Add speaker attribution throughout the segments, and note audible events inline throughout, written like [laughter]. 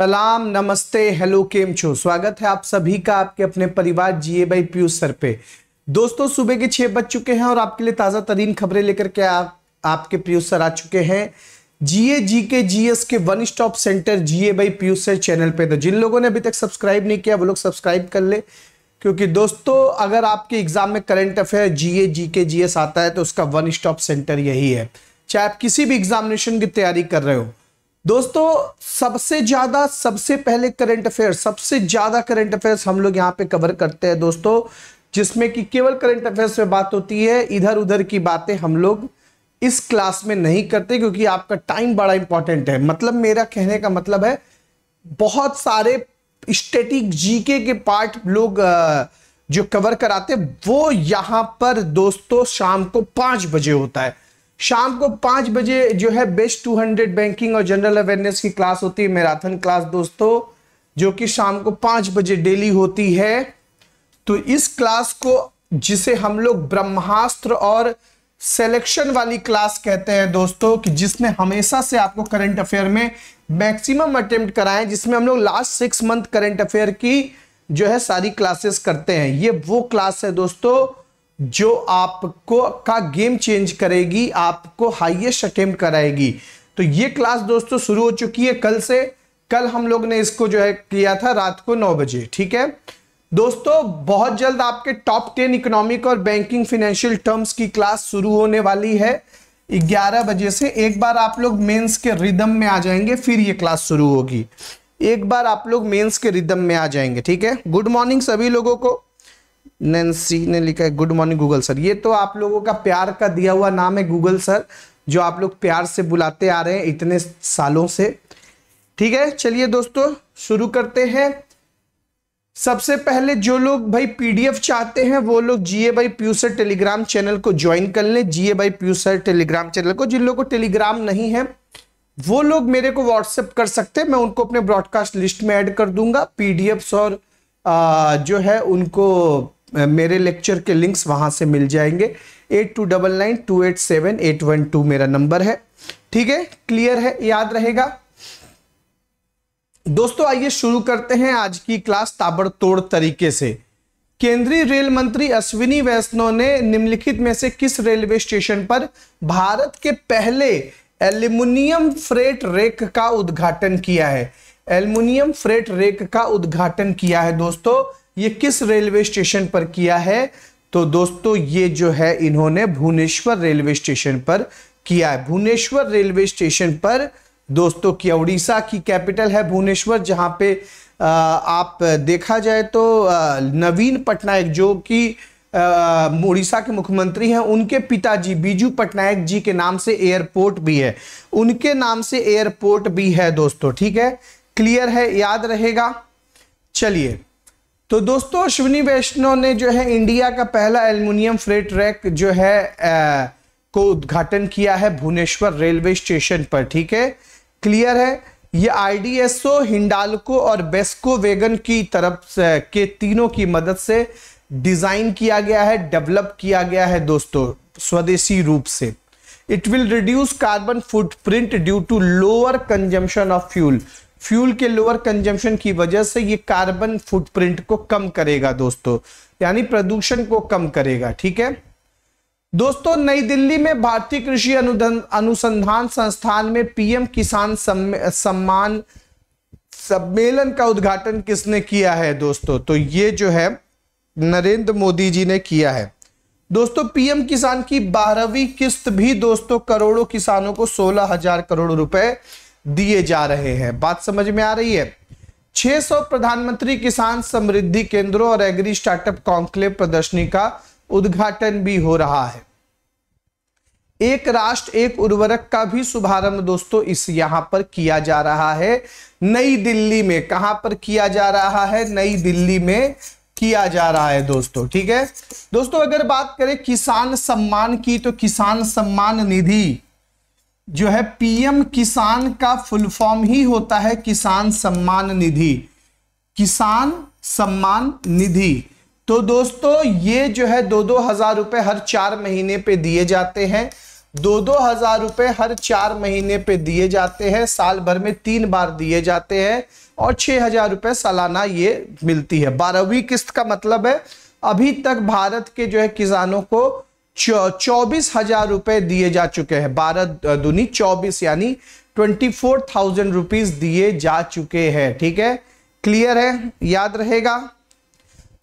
Speaker 1: सलाम नमस्ते हेलो केम छो स्वागत है आप सभी का आपके अपने परिवार जीए बाई पीयूष सर पे दोस्तों सुबह के छह बज चुके हैं और आपके लिए ताज़ा तरीन खबरें लेकर के आप आपके पीयूष सर आ चुके हैं GA G K G S के one stop centre GA by Piyush sir channel पे तो जिन लोगों ने अभी तक सब्सक्राइब नहीं किया वो लोग सब्सक्राइब कर ले क्योंकि दोस्तों अगर आपके एग्जाम में करंट अफेयर जीए जी के एस आता है तो उसका वन स्टॉप सेंटर यही है चाहे आप किसी भी एग्जामिनेशन की तैयारी कर रहे हो दोस्तों सबसे ज्यादा सबसे पहले करंट अफेयर सबसे ज्यादा करंट अफेयर्स हम लोग यहाँ पे कवर करते हैं दोस्तों जिसमें कि केवल करंट अफेयर्स में बात होती है इधर उधर की बातें हम लोग इस क्लास में नहीं करते क्योंकि आपका टाइम बड़ा इंपॉर्टेंट है मतलब मेरा कहने का मतलब है बहुत सारे स्टेटिक जीके के पार्ट लोग जो कवर कराते वो यहां पर दोस्तों शाम को पांच बजे होता है शाम को पाँच बजे जो है बेस्ट 200 बैंकिंग और जनरल अवेयरनेस की क्लास होती है मैराथन क्लास दोस्तों जो कि शाम को पाँच बजे डेली होती है तो इस क्लास को जिसे हम लोग ब्रह्मास्त्र और सेलेक्शन वाली क्लास कहते हैं दोस्तों कि जिसमें हमेशा से आपको करंट अफेयर में मैक्सिमम अटेम्प्ट कराएं जिसमें हम लोग last six month current affair की जो है सारी क्लासेस करते हैं ये वो क्लास है दोस्तों जो आपको का गेम चेंज करेगी आपको हाईएस्ट अटेम्प्ट कराएगी तो ये क्लास दोस्तों शुरू हो चुकी है कल से कल हम लोग ने इसको जो है किया था रात को नौ बजे ठीक है दोस्तों बहुत जल्द आपके टॉप टेन इकोनॉमिक और बैंकिंग फिनेंशियल टर्म्स की क्लास शुरू होने वाली है 11 बजे से एक बार आप लोग मेंस के रिदम में आ जाएंगे फिर ये क्लास शुरू होगी एक बार आप लोग मेंस के रिदम में आ जाएंगे ठीक है गुड मॉर्निंग सभी लोगों को नेंसी ने लिखा है गुड मॉर्निंग गूगल सर ये तो आप लोगों का प्यार का दिया हुआ नाम है गूगल सर जो आप लोग प्यार से बुलाते आ रहे हैं इतने सालों से ठीक है चलिए दोस्तों शुरू करते हैं सबसे पहले जो लोग भाई पीडीएफ चाहते हैं वो लोग जीए बाई प्यूसर टेलीग्राम चैनल को ज्वाइन कर लें जीए बाई प्यूसर टेलीग्राम चैनल को जिन लोगों को टेलीग्राम नहीं है वो लोग मेरे को व्हाट्सएप कर सकते हैं मैं उनको अपने ब्रॉडकास्ट लिस्ट में ऐड कर दूंगा पीडीएफ और आ, जो है उनको मेरे लेक्चर के लिंक्स वहां से मिल जाएंगे eight two double nine two eight seven eight one two मेरा नंबर है ठीक है क्लियर है याद रहेगा दोस्तों आइए शुरू करते हैं आज की क्लास ताबड़तोड़ तरीके से केंद्रीय रेल मंत्री अश्विनी वैष्णव ने निम्नलिखित में से किस रेलवे स्टेशन पर भारत के पहले एल्यूमिनियम फ्रेट रेक का उद्घाटन किया है एल्यूमिनियम फ्रेट रेक का उद्घाटन किया है दोस्तों ये किस रेलवे स्टेशन पर किया है तो दोस्तों ये जो है इन्होंने भुवनेश्वर रेलवे स्टेशन पर किया है भुवनेश्वर रेलवे स्टेशन पर दोस्तों की उड़ीसा की कैपिटल है भुवनेश्वर जहाँ पे आप देखा जाए तो नवीन पटनायक जो कि उड़ीसा के मुख्यमंत्री हैं उनके पिताजी बीजू पटनायक जी के नाम से एयरपोर्ट भी है उनके नाम से एयरपोर्ट भी है दोस्तों ठीक है क्लियर है याद रहेगा चलिए तो दोस्तों अश्विनी वैष्णव ने जो है इंडिया का पहला एल्यूमिनियम फ्रेट रैक जो है आ, को उद्घाटन किया है भुवनेश्वर रेलवे स्टेशन पर ठीक है क्लियर है ये आईडीएसओ हिंडालको और बेस्को वेगन की तरफ से के तीनों की मदद से डिजाइन किया गया है डेवलप किया गया है दोस्तों स्वदेशी रूप से it will reduce carbon footprint due to lower consumption of fuel fuel के लोअर कंजम्पशन की वजह से ये कार्बन फुटप्रिंट को कम करेगा दोस्तों यानी प्रदूषण को कम करेगा ठीक है दोस्तों नई दिल्ली में भारतीय कृषि अनुसंधान संस्थान में पीएम किसान सम्मान सम्मेलन का उद्घाटन किसने किया है दोस्तों तो ये जो है नरेंद्र मोदी जी ने किया है दोस्तों पीएम किसान की बारहवीं किस्त भी दोस्तों करोड़ों किसानों को सोलह हजार करोड़ रुपए दिए जा रहे हैं बात समझ में आ रही है 600 प्रधानमंत्री किसान समृद्धि केंद्रों और एग्री स्टार्टअप कॉन्क्लेव प्रदर्शनी का उद्घाटन भी हो रहा है एक राष्ट्र एक उर्वरक का भी शुभारंभ दोस्तों इस यहां पर किया जा रहा है नई दिल्ली में कहां पर किया जा रहा है नई दिल्ली में किया जा रहा है दोस्तों ठीक है दोस्तों अगर बात करें किसान सम्मान की तो किसान सम्मान निधि जो है पीएम किसान का फुल फॉर्म ही होता है किसान सम्मान निधि किसान सम्मान निधि तो दोस्तों ये जो है दो दो हजार रुपए हर चार महीने पे दिए जाते हैं दो दो हजार रुपए हर चार महीने पे दिए जाते हैं साल भर में तीन बार दिए जाते हैं और छह हजार रुपए सालाना ये मिलती है बारहवीं किस्त का मतलब है अभी तक भारत के जो है किसानों को चौबीस हजार रुपए दिए जा चुके हैं बारह दुनी चौबीस यानी ट्वेंटी फोर थाउजेंड रुपीज दिए जा चुके हैं ठीक है क्लियर है याद रहेगा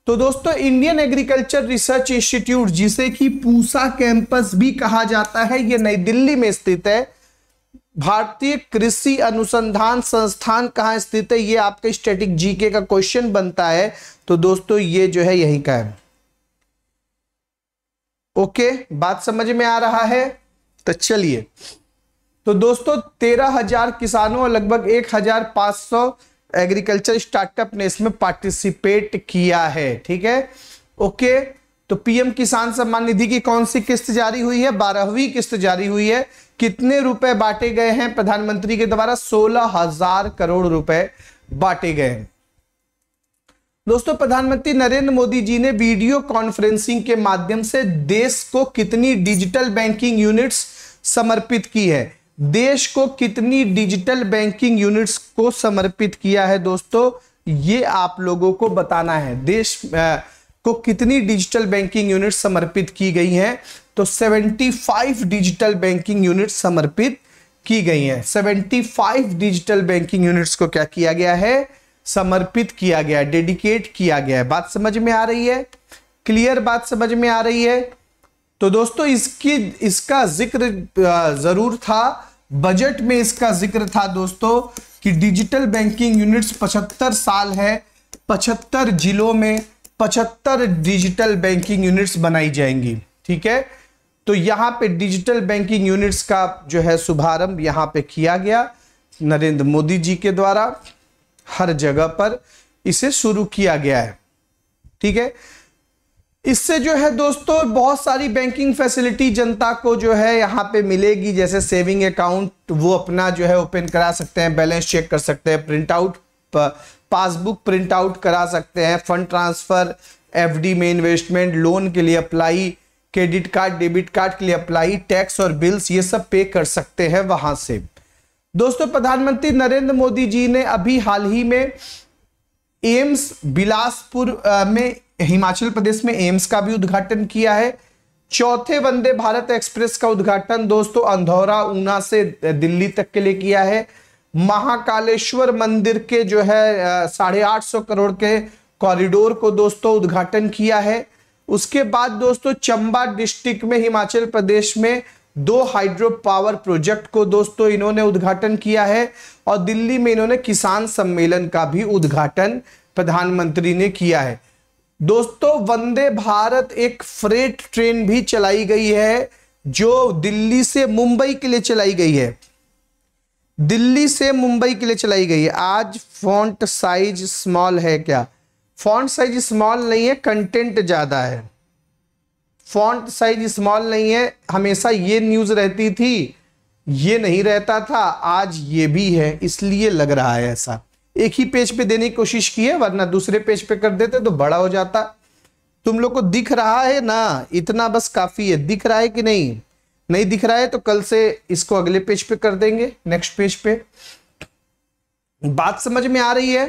Speaker 1: तो दोस्तों इंडियन एग्रीकल्चर रिसर्च इंस्टीट्यूट जिसे कि पूसा कैंपस भी कहा जाता है ये नई दिल्ली में स्थित है भारतीय कृषि अनुसंधान संस्थान कहाँ स्थित है ये आपके स्टैटिक जीके का क्वेश्चन बनता है तो दोस्तों ये जो है यही का है ओके बात समझ में आ रहा है तो चलिए तो दोस्तों तेरह हजार किसानों और लगभग एक हजार पांच सौ एग्रीकल्चर स्टार्टअप ने इसमें पार्टिसिपेट किया है ठीक है ओके तो पीएम किसान सम्मान निधि की कौन सी किस्त जारी हुई है बारहवीं किस्त जारी हुई है कितने रुपए बांटे गए हैं प्रधानमंत्री के द्वारा सोलह हजार करोड़ रुपए बांटे गए हैं दोस्तों प्रधानमंत्री नरेंद्र मोदी जी ने वीडियो कॉन्फ्रेंसिंग के माध्यम से देश को कितनी डिजिटल बैंकिंग यूनिट्स समर्पित की है देश को कितनी डिजिटल बैंकिंग यूनिट्स को समर्पित किया है दोस्तों ये आप लोगों को बताना है देश आ, को कितनी डिजिटल बैंकिंग यूनिट समर्पित की गई हैं तो 75 डिजिटल बैंकिंग यूनिट समर्पित की गई हैं 75 डिजिटल बैंकिंग यूनिट्स को क्या किया गया है समर्पित किया गया है डेडिकेट किया गया है बात समझ में आ रही है क्लियर बात समझ में आ रही है तो दोस्तों इसकी इसका जिक्र जरूर था बजट में इसका जिक्र था दोस्तों कि डिजिटल बैंकिंग यूनिट्स 75 साल है 75 जिलों में 75 डिजिटल बैंकिंग यूनिट्स बनाई जाएंगी ठीक है तो यहाँ पे डिजिटल बैंकिंग यूनिट्स का जो है शुभारंभ यहाँ पे किया गया नरेंद्र मोदी जी के द्वारा हर जगह पर इसे शुरू किया गया है ठीक है इससे जो है दोस्तों बहुत सारी बैंकिंग फैसिलिटी जनता को जो है यहाँ पे मिलेगी जैसे सेविंग अकाउंट वो अपना जो है ओपन करा सकते हैं बैलेंस चेक कर सकते हैं print out passbook print out करा सकते हैं फंड ट्रांसफर एफडी में इन्वेस्टमेंट लोन के लिए apply credit card debit card के लिए अप्लाई टैक्स और बिल्स ये सब पे कर सकते हैं वहां से दोस्तों प्रधानमंत्री नरेंद्र मोदी जी ने अभी हाल ही में एम्स बिलासपुर में हिमाचल प्रदेश में एम्स का भी उद्घाटन किया है चौथे वंदे भारत एक्सप्रेस का उद्घाटन दोस्तों अंधौरा ऊना से दिल्ली तक के लिए किया है महाकालेश्वर मंदिर के जो है साढ़े आठ सौ करोड़ के कॉरिडोर को दोस्तों उद्घाटन किया है उसके बाद दोस्तों चंबा डिस्ट्रिक्ट में हिमाचल प्रदेश में दो हाइड्रो पावर प्रोजेक्ट को दोस्तों इन्होंने उद्घाटन किया है और दिल्ली में इन्होंने किसान सम्मेलन का भी उद्घाटन प्रधानमंत्री ने किया है दोस्तों वंदे भारत एक फ्रेट ट्रेन भी चलाई गई है जो दिल्ली से मुंबई के लिए चलाई गई है दिल्ली से मुंबई के लिए चलाई गई है आज फॉन्ट साइज स्मॉल है क्या फॉन्ट साइज स्मॉल नहीं है कंटेंट ज्यादा है फॉन्ट साइज स्मॉल नहीं है हमेशा ये न्यूज रहती थी ये नहीं रहता था आज ये भी है इसलिए लग रहा है ऐसा एक ही पेज पे देने की कोशिश की है वरना दूसरे पेज पे कर देते तो बड़ा हो जाता तुम लोग को दिख रहा है ना इतना बस काफी है दिख रहा है कि नहीं नहीं दिख रहा है तो कल से इसको अगले पेज पे कर देंगे नेक्स्ट पेज पे बात समझ में आ रही है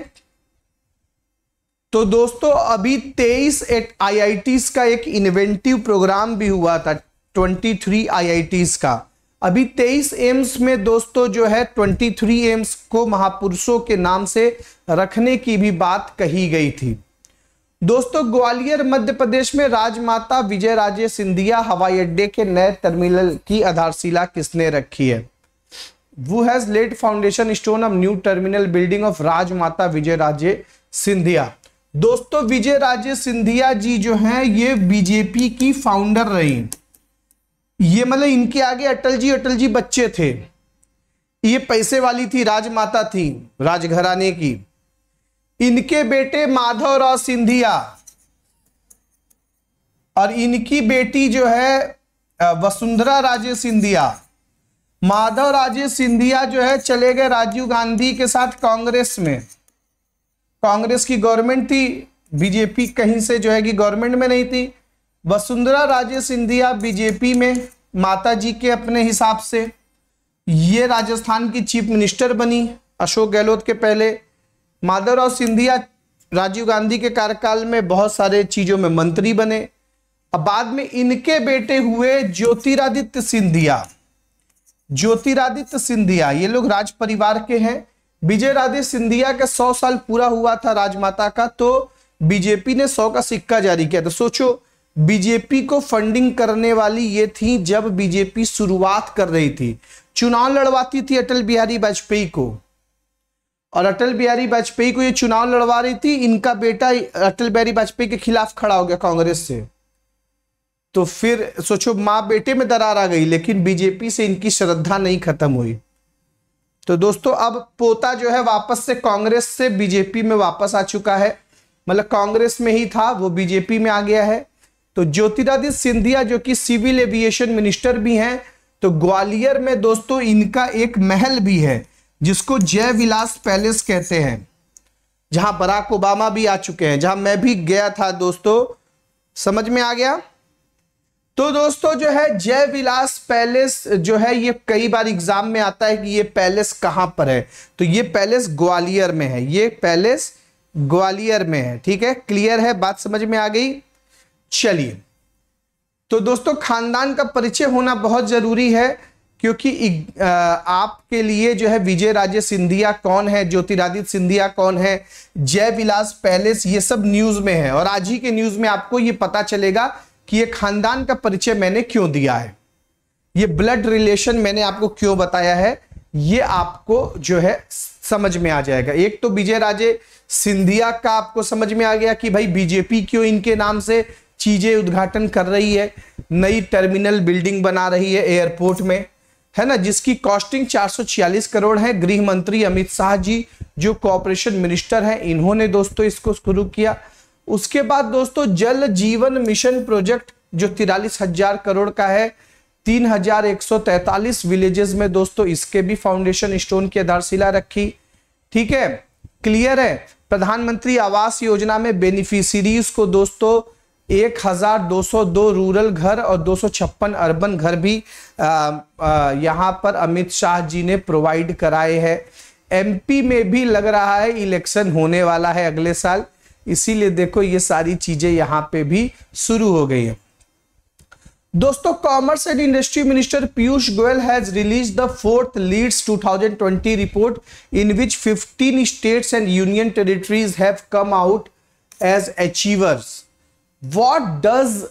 Speaker 1: तो दोस्तों अभी 23 एट आईआईटीज का एक इन्वेंटिव प्रोग्राम भी हुआ था 23 आईआईटीज का अभी 23 एम्स में दोस्तों जो है 23 एम्स को महापुरुषों के नाम से रखने की भी बात कही गई थी दोस्तों ग्वालियर मध्य प्रदेश में राजमाता विजय राजे सिंधिया हवाई अड्डे के नए टर्मिनल की आधारशिला किसने रखी है वो has laid foundation stone of new terminal building of Rajmata Vijaya Raje Scindia दोस्तों विजय राजे सिंधिया जी जो हैं ये बीजेपी की फाउंडर रही ये मतलब इनके आगे अटल जी अटल जी बच्चे थे ये पैसे वाली थी राजमाता थी राजघराने की इनके बेटे माधव राव सिंधिया और इनकी बेटी जो है वसुंधरा राजे सिंधिया माधव राजे सिंधिया जो है चले गए राजीव गांधी के साथ कांग्रेस में कांग्रेस की गवर्नमेंट थी बीजेपी कहीं से जो है कि गवर्नमेंट में नहीं थी वसुंधरा राजे सिंधिया बीजेपी में माता जी के अपने हिसाब से ये राजस्थान की चीफ मिनिस्टर बनी अशोक गहलोत के पहले माधवराव सिंधिया राजीव गांधी के कार्यकाल में बहुत सारे चीज़ों में मंत्री बने अब बाद में इनके बेटे हुए ज्योतिरादित्य सिंधिया ज्योतिरादित्य सिंधिया ये लोग राज परिवार के हैं विजय राधे सिंधिया का सौ साल पूरा हुआ था राजमाता का तो बीजेपी ने सौ का सिक्का जारी किया था सोचो बीजेपी को फंडिंग करने वाली ये थी जब बीजेपी शुरुआत कर रही थी चुनाव लड़वाती थी अटल बिहारी वाजपेयी को और अटल बिहारी वाजपेयी को ये चुनाव लड़वा रही थी इनका बेटा अटल बिहारी वाजपेयी के खिलाफ खड़ा हो गया कांग्रेस से तो फिर सोचो माँ बेटे में दरार आ गई लेकिन बीजेपी से इनकी श्रद्धा नहीं खत्म हुई तो दोस्तों अब पोता जो है वापस से कांग्रेस से बीजेपी में वापस आ चुका है मतलब कांग्रेस में ही था वो बीजेपी में आ गया है तो ज्योतिरादित्य सिंधिया जो कि सिविल एविएशन मिनिस्टर भी हैं तो ग्वालियर में दोस्तों इनका एक महल भी है जिसको जय विलास पैलेस कहते हैं जहां बराक ओबामा भी आ चुके हैं जहां मैं भी गया था दोस्तों समझ में आ गया तो दोस्तों जो है जय विलास पैलेस जो है ये कई बार एग्जाम में आता है कि ये पैलेस कहां पर है तो ये पैलेस ग्वालियर में है ये पैलेस ग्वालियर में है ठीक है क्लियर है बात समझ में आ गई चलिए तो दोस्तों खानदान का परिचय होना बहुत जरूरी है क्योंकि आपके लिए जो है विजय राजे सिंधिया कौन है ज्योतिरादित्य सिंधिया कौन है जय विलास पैलेस ये सब न्यूज में है और आज ही के न्यूज में आपको ये पता चलेगा कि ये खानदान का परिचय मैंने क्यों दिया है ये ब्लड रिलेशन मैंने आपको क्यों बताया है ये आपको जो है समझ में आ जाएगा एक तो विजय राजे सिंधिया का आपको समझ में आ गया कि भाई बीजेपी क्यों इनके नाम से चीजें उद्घाटन कर रही है नई टर्मिनल बिल्डिंग बना रही है एयरपोर्ट में है ना जिसकी कॉस्टिंग 446 करोड़ है गृह मंत्री अमित शाह जी जो कॉपरेशन मिनिस्टर हैं इन्होंने दोस्तों इसको शुरू किया उसके बाद दोस्तों जल जीवन मिशन प्रोजेक्ट जो तिरालीस हजार करोड़ का है तीन हजार एक सौ तैतालीस विलेजेस में दोस्तों इसके भी फाउंडेशन स्टोन की आधारशिला रखी ठीक है क्लियर है प्रधानमंत्री आवास योजना में बेनिफिशरीज को दोस्तों 1202 रूरल घर और छप्पन अर्बन घर भी यहाँ पर अमित शाह जी ने प्रोवाइड कराए हैं एमपी में भी लग रहा है इलेक्शन होने वाला है अगले साल इसीलिए देखो ये सारी चीजें यहां पे भी शुरू हो गई है दोस्तों commerce and industry minister Piyush Goyal has release the fourth LEADS 2020 report in which 15 states and union territories have come out as achievers what does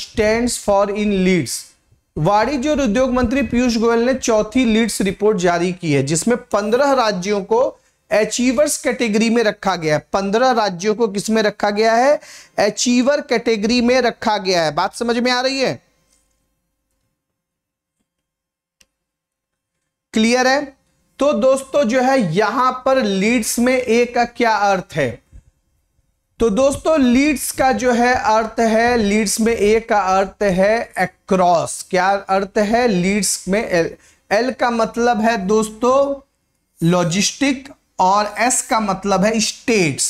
Speaker 1: stands for in LEADS वाणिज्य और उद्योग मंत्री पीयूष गोयल ने चौथी लीड्स रिपोर्ट जारी की है जिसमें पंद्रह राज्यों को अचीवर्स कैटेगरी में रखा गया है पंद्रह राज्यों को किस में रखा गया है अचीवर कैटेगरी में रखा गया है बात समझ में आ रही है क्लियर है तो दोस्तों जो है यहां पर लीड्स में ए का क्या अर्थ है तो दोस्तों लीड्स का जो है अर्थ है लीड्स में ए का अर्थ है अक्रॉस क्या अर्थ है लीड्स में एल एल का मतलब है दोस्तों लॉजिस्टिक और एस का मतलब है स्टेट्स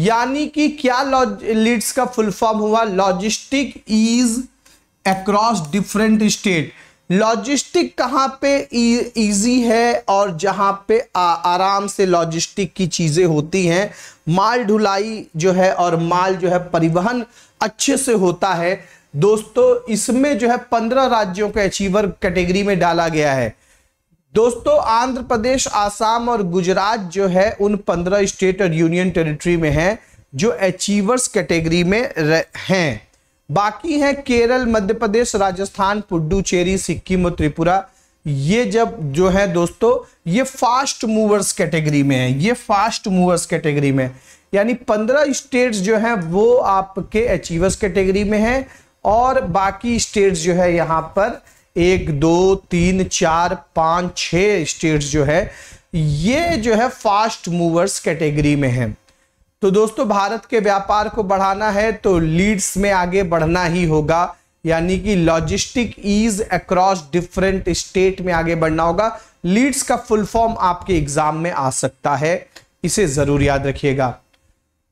Speaker 1: यानी कि क्या लीड्स का फुल फॉर्म हुआ logistic ease across different state logistic कहाँ पे इजी e, है और जहाँ पे आ, आराम से लॉजिस्टिक की चीज़ें होती हैं माल ढुलाई जो है और माल जो है परिवहन अच्छे से होता है दोस्तों इसमें जो है पंद्रह राज्यों के अचीवर कैटेगरी में डाला गया है दोस्तों आंध्र प्रदेश आसाम और गुजरात जो है उन पंद्रह स्टेट और यूनियन टेरिटरी में है जो अचीवर्स कैटेगरी में हैं बाकी हैं केरल मध्य प्रदेश राजस्थान पुडुचेरी सिक्किम और त्रिपुरा ये जब जो है दोस्तों ये फास्ट मूवर्स कैटेगरी में है ये फास्ट मूवर्स कैटेगरी में यानी पंद्रह स्टेट्स जो हैं वो आपके अचीवर्स कैटेगरी में हैं और बाकी स्टेट्स जो है यहाँ पर एक दो तीन चार पाँच छः स्टेट्स जो है ये जो है फास्ट मूवर्स कैटेगरी में है तो दोस्तों भारत के व्यापार को बढ़ाना है तो लीड्स में आगे बढ़ना ही होगा यानी कि logistic ease across different state में आगे बढ़ना होगा लीड्स का फुल फॉर्म आपके एग्जाम में आ सकता है इसे जरूर याद रखिएगा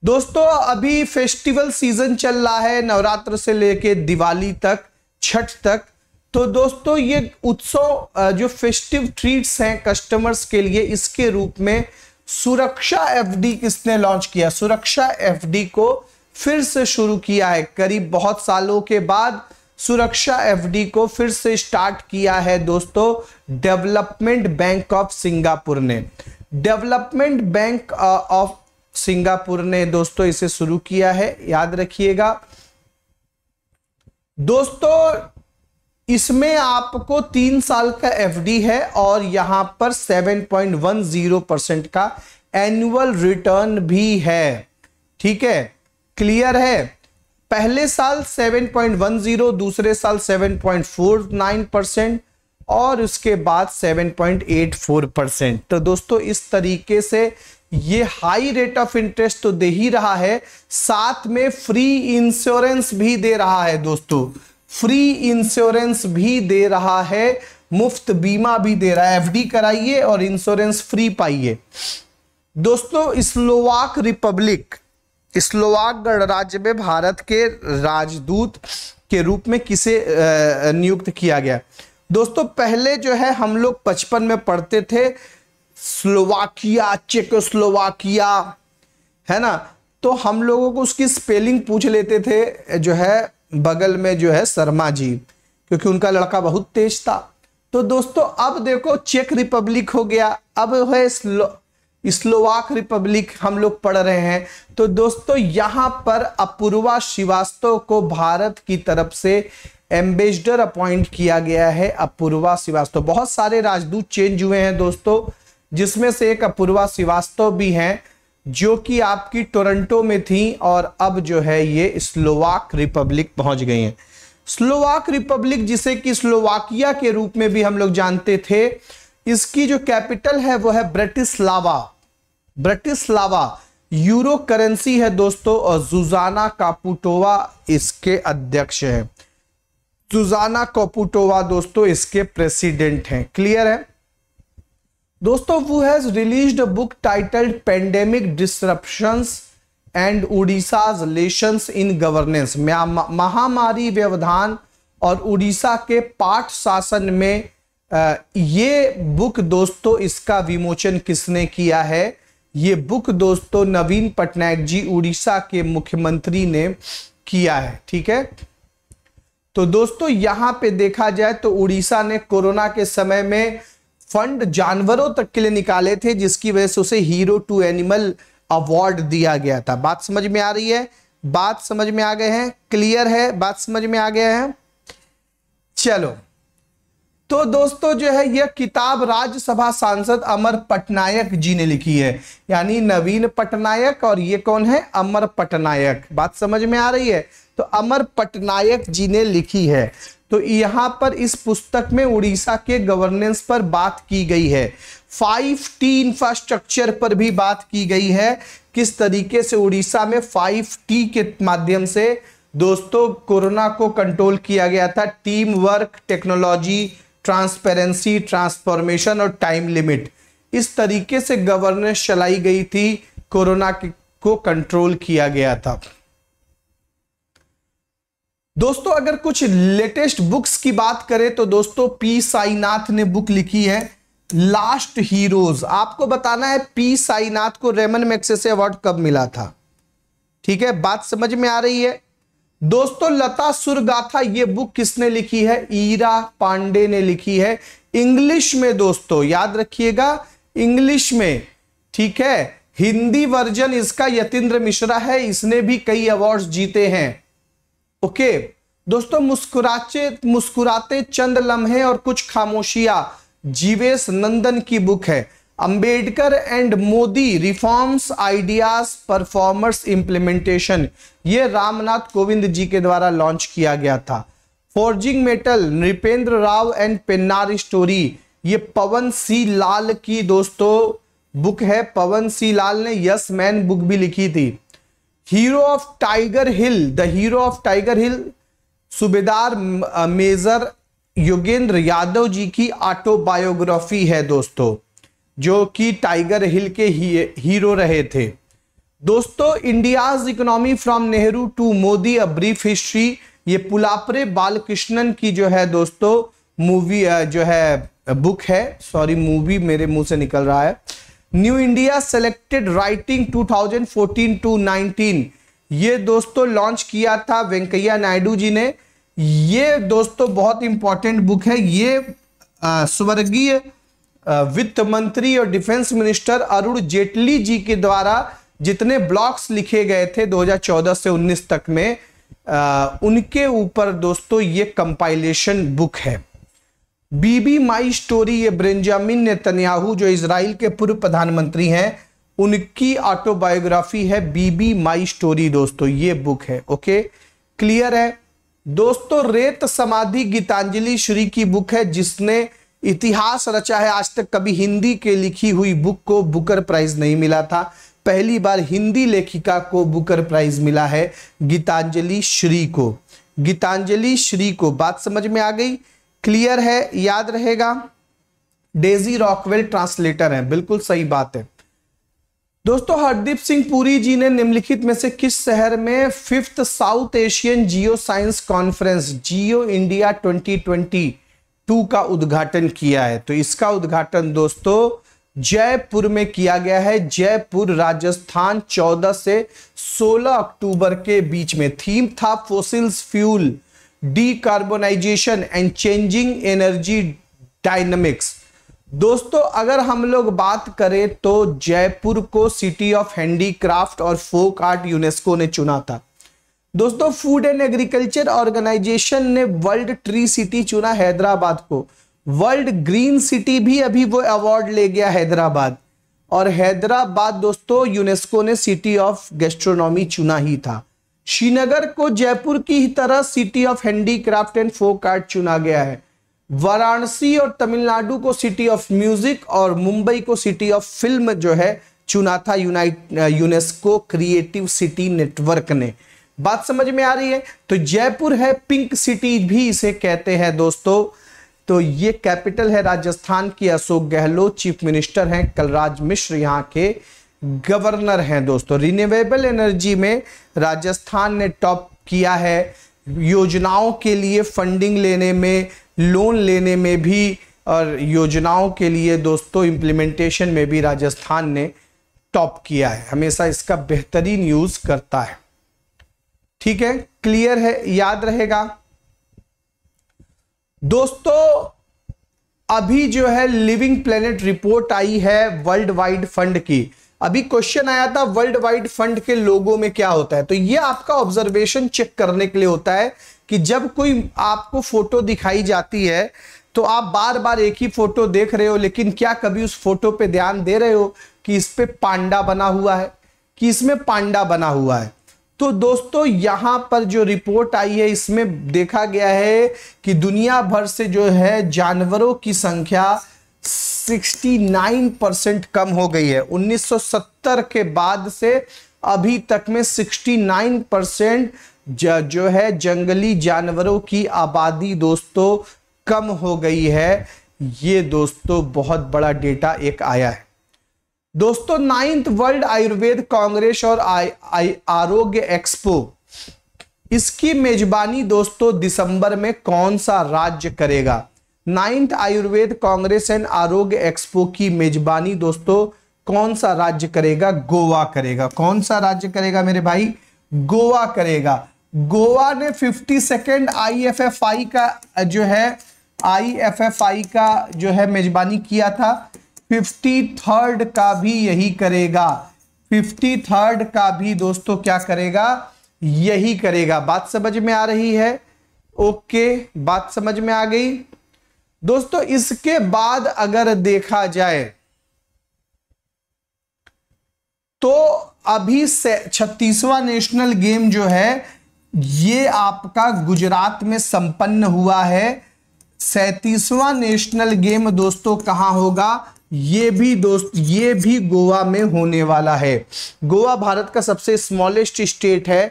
Speaker 1: दोस्तों अभी फेस्टिवल सीजन चल रहा है नवरात्र से लेके दिवाली तक छठ तक तो दोस्तों ये उत्सव जो फेस्टिव ट्रीट्स हैं कस्टमर्स के लिए इसके रूप में सुरक्षा एफडी किसने लॉन्च किया सुरक्षा एफडी को फिर से शुरू किया है करीब बहुत सालों के बाद सुरक्षा एफडी को फिर से स्टार्ट किया है दोस्तों डेवलपमेंट बैंक ऑफ सिंगापुर ने डेवलपमेंट बैंक ऑफ सिंगापुर ने दोस्तों इसे शुरू किया है याद रखिएगा दोस्तों इसमें आपको तीन साल का एफडी है और यहां पर 7.10 परसेंट का एनुअल रिटर्न भी है ठीक है क्लियर है पहले साल 7.10 दूसरे साल 7.49 परसेंट और उसके बाद 7.84 परसेंट तो दोस्तों इस तरीके से ये हाई रेट ऑफ इंटरेस्ट तो दे ही रहा है साथ में फ्री इंश्योरेंस भी दे रहा है दोस्तों फ्री इंश्योरेंस भी दे रहा है मुफ्त बीमा भी दे रहा है एफडी कराइए और इंश्योरेंस फ्री पाइए दोस्तों स्लोवाक रिपब्लिक स्लोवाक गणराज्य में भारत के राजदूत के रूप में किसे नियुक्त किया गया दोस्तों पहले जो है हम लोग बचपन में पढ़ते थे स्लोवाकिया चेकोस्लोवाकिया है ना तो हम लोगों को उसकी स्पेलिंग पूछ लेते थे जो है बगल में जो है शर्मा जी क्योंकि उनका लड़का बहुत तेज था तो दोस्तों अब देखो चेक रिपब्लिक हो गया अब है स्लो स्लोवाक रिपब्लिक हम लोग पढ़ रहे हैं तो दोस्तों यहाँ पर अपूर्वा श्रीवास्तव को भारत की तरफ से एम्बेसडर अपॉइंट किया गया है अपूर्वा श्रीवास्तव बहुत सारे राजदूत चेंज हुए हैं दोस्तों जिसमें से एक अपूर्वा श्रीवास्तव भी हैं जो कि आपकी टोरंटो में थी और अब जो है ये स्लोवाक रिपब्लिक पहुंच गई हैं स्लोवाक रिपब्लिक जिसे कि स्लोवाकिया के रूप में भी हम लोग जानते थे इसकी जो कैपिटल है वो है ब्रिटिस्लावा लावा यूरो करेंसी है दोस्तों और जुजाना कापुटोवा इसके अध्यक्ष हैं जुजाना कापुटोवा दोस्तों इसके प्रेसिडेंट हैं क्लियर है दोस्तों वो has release a book titled pandemic disruptions and Odisha's lessons in governance महामारी व्यवधान और उड़ीसा के पाठ शासन में ये बुक दोस्तों इसका विमोचन किसने किया है ये बुक दोस्तों नवीन पटनायक जी उड़ीसा के मुख्यमंत्री ने किया है ठीक है तो दोस्तों यहाँ पे देखा जाए तो उड़ीसा ने कोरोना के समय में फंड जानवरों तक के लिए निकाले थे जिसकी वजह से उसे हीरो टू एनिमल अवार्ड दिया गया था बात समझ में आ रही है बात समझ में आ गए हैं क्लियर है बात समझ में आ गया है चलो तो दोस्तों जो है यह किताब राज्यसभा सांसद अमर पटनायक जी ने लिखी है यानी नवीन पटनायक और ये कौन है अमर पटनायक बात समझ में आ रही है तो अमर पटनायक जी ने लिखी है तो यहाँ पर इस पुस्तक में उड़ीसा के गवर्नेंस पर बात की गई है फाइव टी इंफ्रास्ट्रक्चर पर भी बात की गई है किस तरीके से उड़ीसा में फाइव टी के माध्यम से दोस्तों कोरोना को कंट्रोल किया गया था team work technology transparency transformation और टाइम लिमिट इस तरीके से गवर्नेंस चलाई गई थी कोरोना को कंट्रोल किया गया था दोस्तों अगर कुछ लेटेस्ट बुक्स की बात करें तो दोस्तों पी साईनाथ ने बुक लिखी है लास्ट हीरोज आपको बताना है पी साईनाथ को रेमन मैक्से अवार्ड कब मिला था ठीक है बात समझ में आ रही है दोस्तों लता सुरगाथा ये बुक किसने लिखी है ईरा पांडे ने लिखी है इंग्लिश में दोस्तों याद रखिएगा इंग्लिश में ठीक है हिंदी वर्जन इसका यतिन्द्र मिश्रा है इसने भी कई अवार्ड जीते हैं ओके दोस्तों मुस्कुराचे मुस्कुराते चंद लम्हे और कुछ खामोशिया जीवेश नंदन की बुक है Ambedkar and Modi reforms ideas performers implementation ये रामनाथ कोविंद जी के द्वारा लॉन्च किया गया था forging metal Nripendra Rao and Pennar story ये पवन सी लाल की दोस्तों बुक है पवन सी लाल ने यस मैन बुक भी लिखी थी hero of Tiger Hill the hero of Tiger Hill subedar major Yogendra Yadav जी की ऑटोबायोग्राफी है दोस्तों जो कि टाइगर हिल के ही, हीरो रहे थे दोस्तों India's economy from Nehru to Modi a brief history ये पुलापरे बालकृष्णन की जो है दोस्तों मूवी जो है बुक है सॉरी मूवी मेरे मुंह से निकल रहा है new India selected writing 2014 to 19 ये दोस्तों लॉन्च किया था वेंकैया नायडू जी ने ये दोस्तों बहुत इंपॉर्टेंट बुक है ये स्वर्गीय वित्त मंत्री और डिफेंस मिनिस्टर अरुण जेटली जी के द्वारा जितने ब्लॉक्स लिखे गए थे 2014 से 19 तक में आ, उनके ऊपर दोस्तों ये कंपाइलेशन बुक है बीबी माई स्टोरी ये ब्रेंजामिन नेतन्याहू जो इसराइल के पूर्व प्रधानमंत्री हैं उनकी ऑटोबायोग्राफी है बीबी माई स्टोरी दोस्तों ये बुक है ओके क्लियर है दोस्तों रेत समाधि गीतांजलि श्री की बुक है जिसने इतिहास रचा है आज तक कभी हिंदी के लिखी हुई बुक को बुकर प्राइज नहीं मिला था पहली बार हिंदी लेखिका को बुकर प्राइज मिला है गीतांजलि श्री को गीतांजलि श्री को बात समझ में आ गई क्लियर है याद रहेगा डेजी रॉकवेल ट्रांसलेटर हैं बिल्कुल सही बात है दोस्तों हरदीप सिंह पुरी जी ने निम्नलिखित में से किस शहर में fifth South Asian geo science conference geo India twenty two का उद्घाटन किया है तो इसका उद्घाटन दोस्तों जयपुर में किया गया है जयपुर राजस्थान 14 से 16 अक्टूबर के बीच में थीम था fossils fuel decarbonisation and changing energy dynamics दोस्तों अगर हम लोग बात करें तो जयपुर को सिटी ऑफ हैंडीक्राफ्ट और फोक आर्ट यूनेस्को ने चुना था दोस्तों फूड एंड एग्रीकल्चर ऑर्गेनाइजेशन ने वर्ल्ड ट्री सिटी चुना हैदराबाद को वर्ल्ड ग्रीन सिटी भी अभी वो अवार्ड ले गया हैदराबाद और हैदराबाद दोस्तों यूनेस्को ने सिटी ऑफ गेस्ट्रोनॉमी चुना ही था श्रीनगर को जयपुर की ही तरह city of handicraft and folk art चुना गया है वाराणसी और तमिलनाडु को सिटी ऑफ म्यूजिक और मुंबई को सिटी ऑफ फिल्म जो है चुना था unite UNESCO creative city network ने बात समझ में आ रही है तो जयपुर है पिंक सिटी भी इसे कहते हैं दोस्तों तो ये कैपिटल है राजस्थान की अशोक गहलोत चीफ मिनिस्टर हैं कलराज मिश्र यहाँ के गवर्नर हैं दोस्तों रिन्यूएबल एनर्जी में राजस्थान ने टॉप किया है योजनाओं के लिए फंडिंग लेने में लोन लेने में भी और योजनाओं के लिए दोस्तों इम्प्लीमेंटेशन में भी राजस्थान ने टॉप किया है हमेशा इसका बेहतरीन यूज़ करता है ठीक है क्लियर है याद रहेगा दोस्तों अभी जो है लिविंग प्लेनेट रिपोर्ट आई है वर्ल्ड वाइड फंड की अभी क्वेश्चन आया था वर्ल्ड वाइड फंड के लोगों में क्या होता है तो ये आपका ऑब्जर्वेशन चेक करने के लिए होता है कि जब कोई आपको फोटो दिखाई जाती है तो आप बार बार एक ही फोटो देख रहे हो लेकिन क्या कभी उस फोटो पे ध्यान दे रहे हो कि इस पे पांडा बना हुआ है कि इसमें पांडा बना हुआ है तो दोस्तों यहां पर जो रिपोर्ट आई है इसमें देखा गया है कि दुनिया भर से जो है जानवरों की संख्या 69 परसेंट कम हो गई है 1970 के बाद से अभी तक में 69 परसेंट जो है जंगली जानवरों की आबादी दोस्तों कम हो गई है ये दोस्तों बहुत बड़ा डेटा एक आया है दोस्तों नाइन्थ वर्ल्ड आयुर्वेद कांग्रेस और आरोग्य एक्सपो इसकी मेजबानी दोस्तों दिसंबर में कौन सा राज्य करेगा ninth Ayurveda congress and Arogya expo की मेजबानी दोस्तों कौन सा राज्य करेगा गोवा करेगा कौन सा राज्य करेगा मेरे भाई गोवा करेगा गोवा ने फिफ्टी सेकेंड आई का जो है आई का जो है मेजबानी किया था फिफ्टी थर्ड का भी यही करेगा फिफ्टी थर्ड का भी दोस्तों क्या करेगा यही करेगा बात समझ में आ रही है ओके बात समझ में आ गई दोस्तों इसके बाद अगर देखा जाए तो अभी से छत्तीसवां नेशनल गेम जो है ये आपका गुजरात में संपन्न हुआ है सैतीसवां नेशनल गेम दोस्तों कहां होगा ये भी दोस्त ये भी गोवा में होने वाला है गोवा भारत का सबसे स्मॉलेस्ट स्टेट है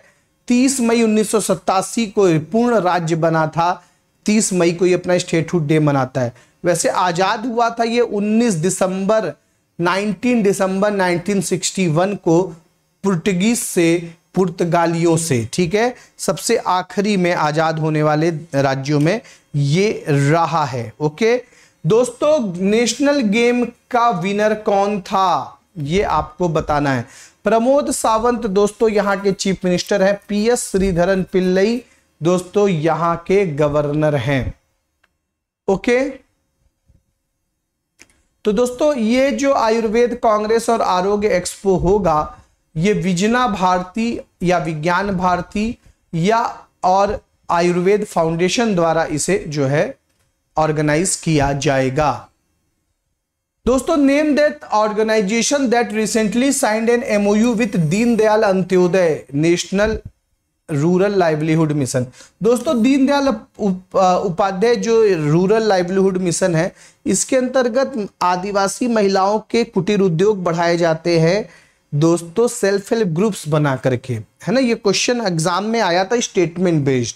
Speaker 1: 30 मई उन्नीस को पूर्ण राज्य बना था 30 मई को ये अपना स्टेटहुड डे मनाता है वैसे आज़ाद हुआ था ये 19 दिसंबर 19 दिसंबर 1961 को पुर्तगीज से पुर्तगालियों से ठीक है सबसे आखिरी में आज़ाद होने वाले राज्यों में ये रहा है ओके दोस्तों नेशनल गेम का विनर कौन था ये आपको बताना है प्रमोद सावंत दोस्तों यहाँ के चीफ मिनिस्टर है पी एस श्रीधरन पिल्लई दोस्तों यहाँ के गवर्नर हैं ओके तो दोस्तों ये जो आयुर्वेद कांग्रेस और आरोग्य एक्सपो होगा ये विजना भारती या विज्ञान भारती या और आयुर्वेद फाउंडेशन द्वारा इसे जो है ऑर्गेनाइज किया जाएगा दोस्तों name that organisation that recently signed an MoU with Deendayal Antyodaya national rural livelihood mission दोस्तों दीनदयाल उपाध्याय जो रूरल लाइवलीहुड मिशन है इसके अंतर्गत आदिवासी महिलाओं के कुटीर उद्योग बढ़ाए जाते हैं दोस्तों सेल्फ हेल्प ग्रुप्स बना करके है ना ये क्वेश्चन एग्जाम में आया था स्टेटमेंट बेस्ड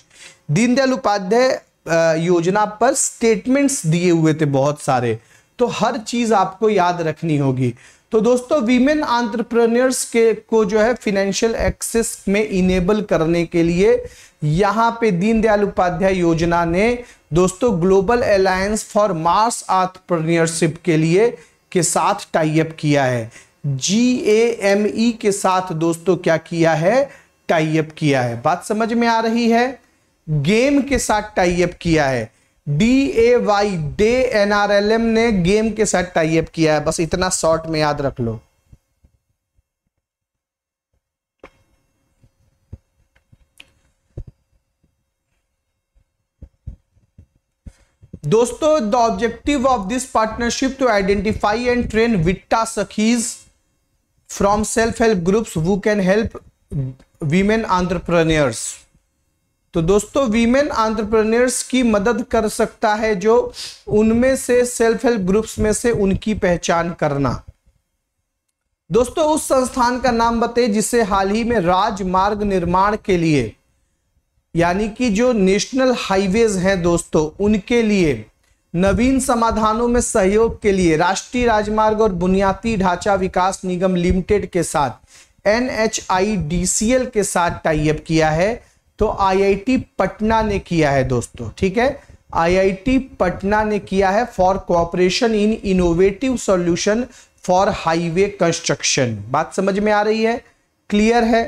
Speaker 1: दीनदयाल उपाध्याय योजना पर स्टेटमेंट्स दिए हुए थे बहुत सारे तो हर चीज आपको याद रखनी होगी तो दोस्तों वीमेन आंट्रप्रनर्स के को जो है फिनेंशियल एक्सेस में इनेबल करने के लिए यहाँ पे दीनदयाल उपाध्याय योजना ने दोस्तों global alliance for mass entrepreneurship के लिए के साथ टाइप किया है जी ए एम ई के साथ दोस्तों क्या किया है टाइप किया है बात समझ में आ रही है गेम के साथ टाइप किया है D A Y day NRLM ने गेम के साथ टाइप किया है बस इतना शॉर्ट में याद रख लो दोस्तों the objective of this partnership to identify and train Vitta sakhis from self help groups who can help women entrepreneurs तो दोस्तों वीमेन आंट्रप्रनर्स की मदद कर सकता है जो उनमें से सेल्फ हेल्प ग्रुप्स में से उनकी पहचान करना दोस्तों उस संस्थान का नाम बताए जिसे हाल ही में राजमार्ग निर्माण के लिए यानी कि जो नेशनल हाईवेज हैं दोस्तों उनके लिए नवीन समाधानों में सहयोग के लिए राष्ट्रीय राजमार्ग और बुनियादी ढांचा विकास निगम लिमिटेड के साथ एन के साथ टाइप किया है तो आईआईटी पटना ने किया है दोस्तों ठीक है आईआईटी पटना ने किया है for cooperation in innovative solution for highway construction बात समझ में आ रही है क्लियर है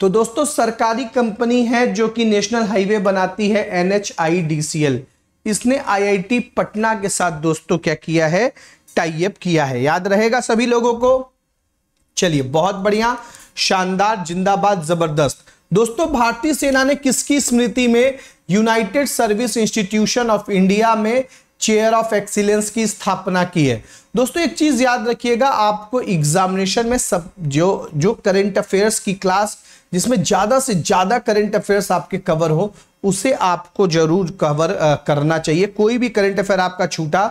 Speaker 1: तो दोस्तों सरकारी कंपनी है जो कि नेशनल हाईवे बनाती है एनएचआईडीसीएल इसने आईआईटी पटना के साथ दोस्तों क्या किया है टाइप किया है याद रहेगा सभी लोगों को चलिए बहुत बढ़िया शानदार जिंदाबाद जबरदस्त दोस्तों भारतीय सेना ने किसकी स्मृति में united service institution of India में चेयर ऑफ एक्सीलेंस की स्थापना की है दोस्तों एक चीज याद रखिएगा आपको एग्जामिनेशन में सब जो जो करेंट अफेयर्स की क्लास जिसमें ज्यादा से ज्यादा करंट अफेयर्स आपके कवर हो उसे आपको जरूर कवर करना चाहिए कोई भी करंट अफेयर आपका छूटा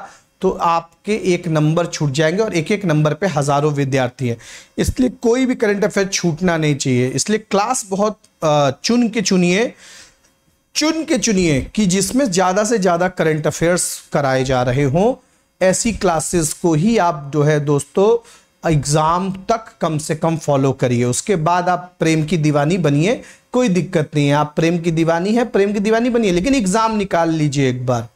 Speaker 1: तो आपके एक नंबर छूट जाएंगे और एक एक नंबर पे हज़ारों विद्यार्थी हैं इसलिए कोई भी करंट अफेयर छूटना नहीं चाहिए इसलिए क्लास बहुत चुन के चुनिए चुन के चुनिए कि जिसमें ज़्यादा से ज़्यादा करंट अफेयर्स कराए जा रहे हों ऐसी क्लासेस को ही आप जो है दोस्तों एग्ज़ाम तक कम से कम फॉलो करिए उसके बाद आप प्रेम की दीवानी बनिए कोई दिक्कत नहीं है आप प्रेम की दीवानी है प्रेम की दीवानी बनिए लेकिन एग्ज़ाम निकाल लीजिए एक बार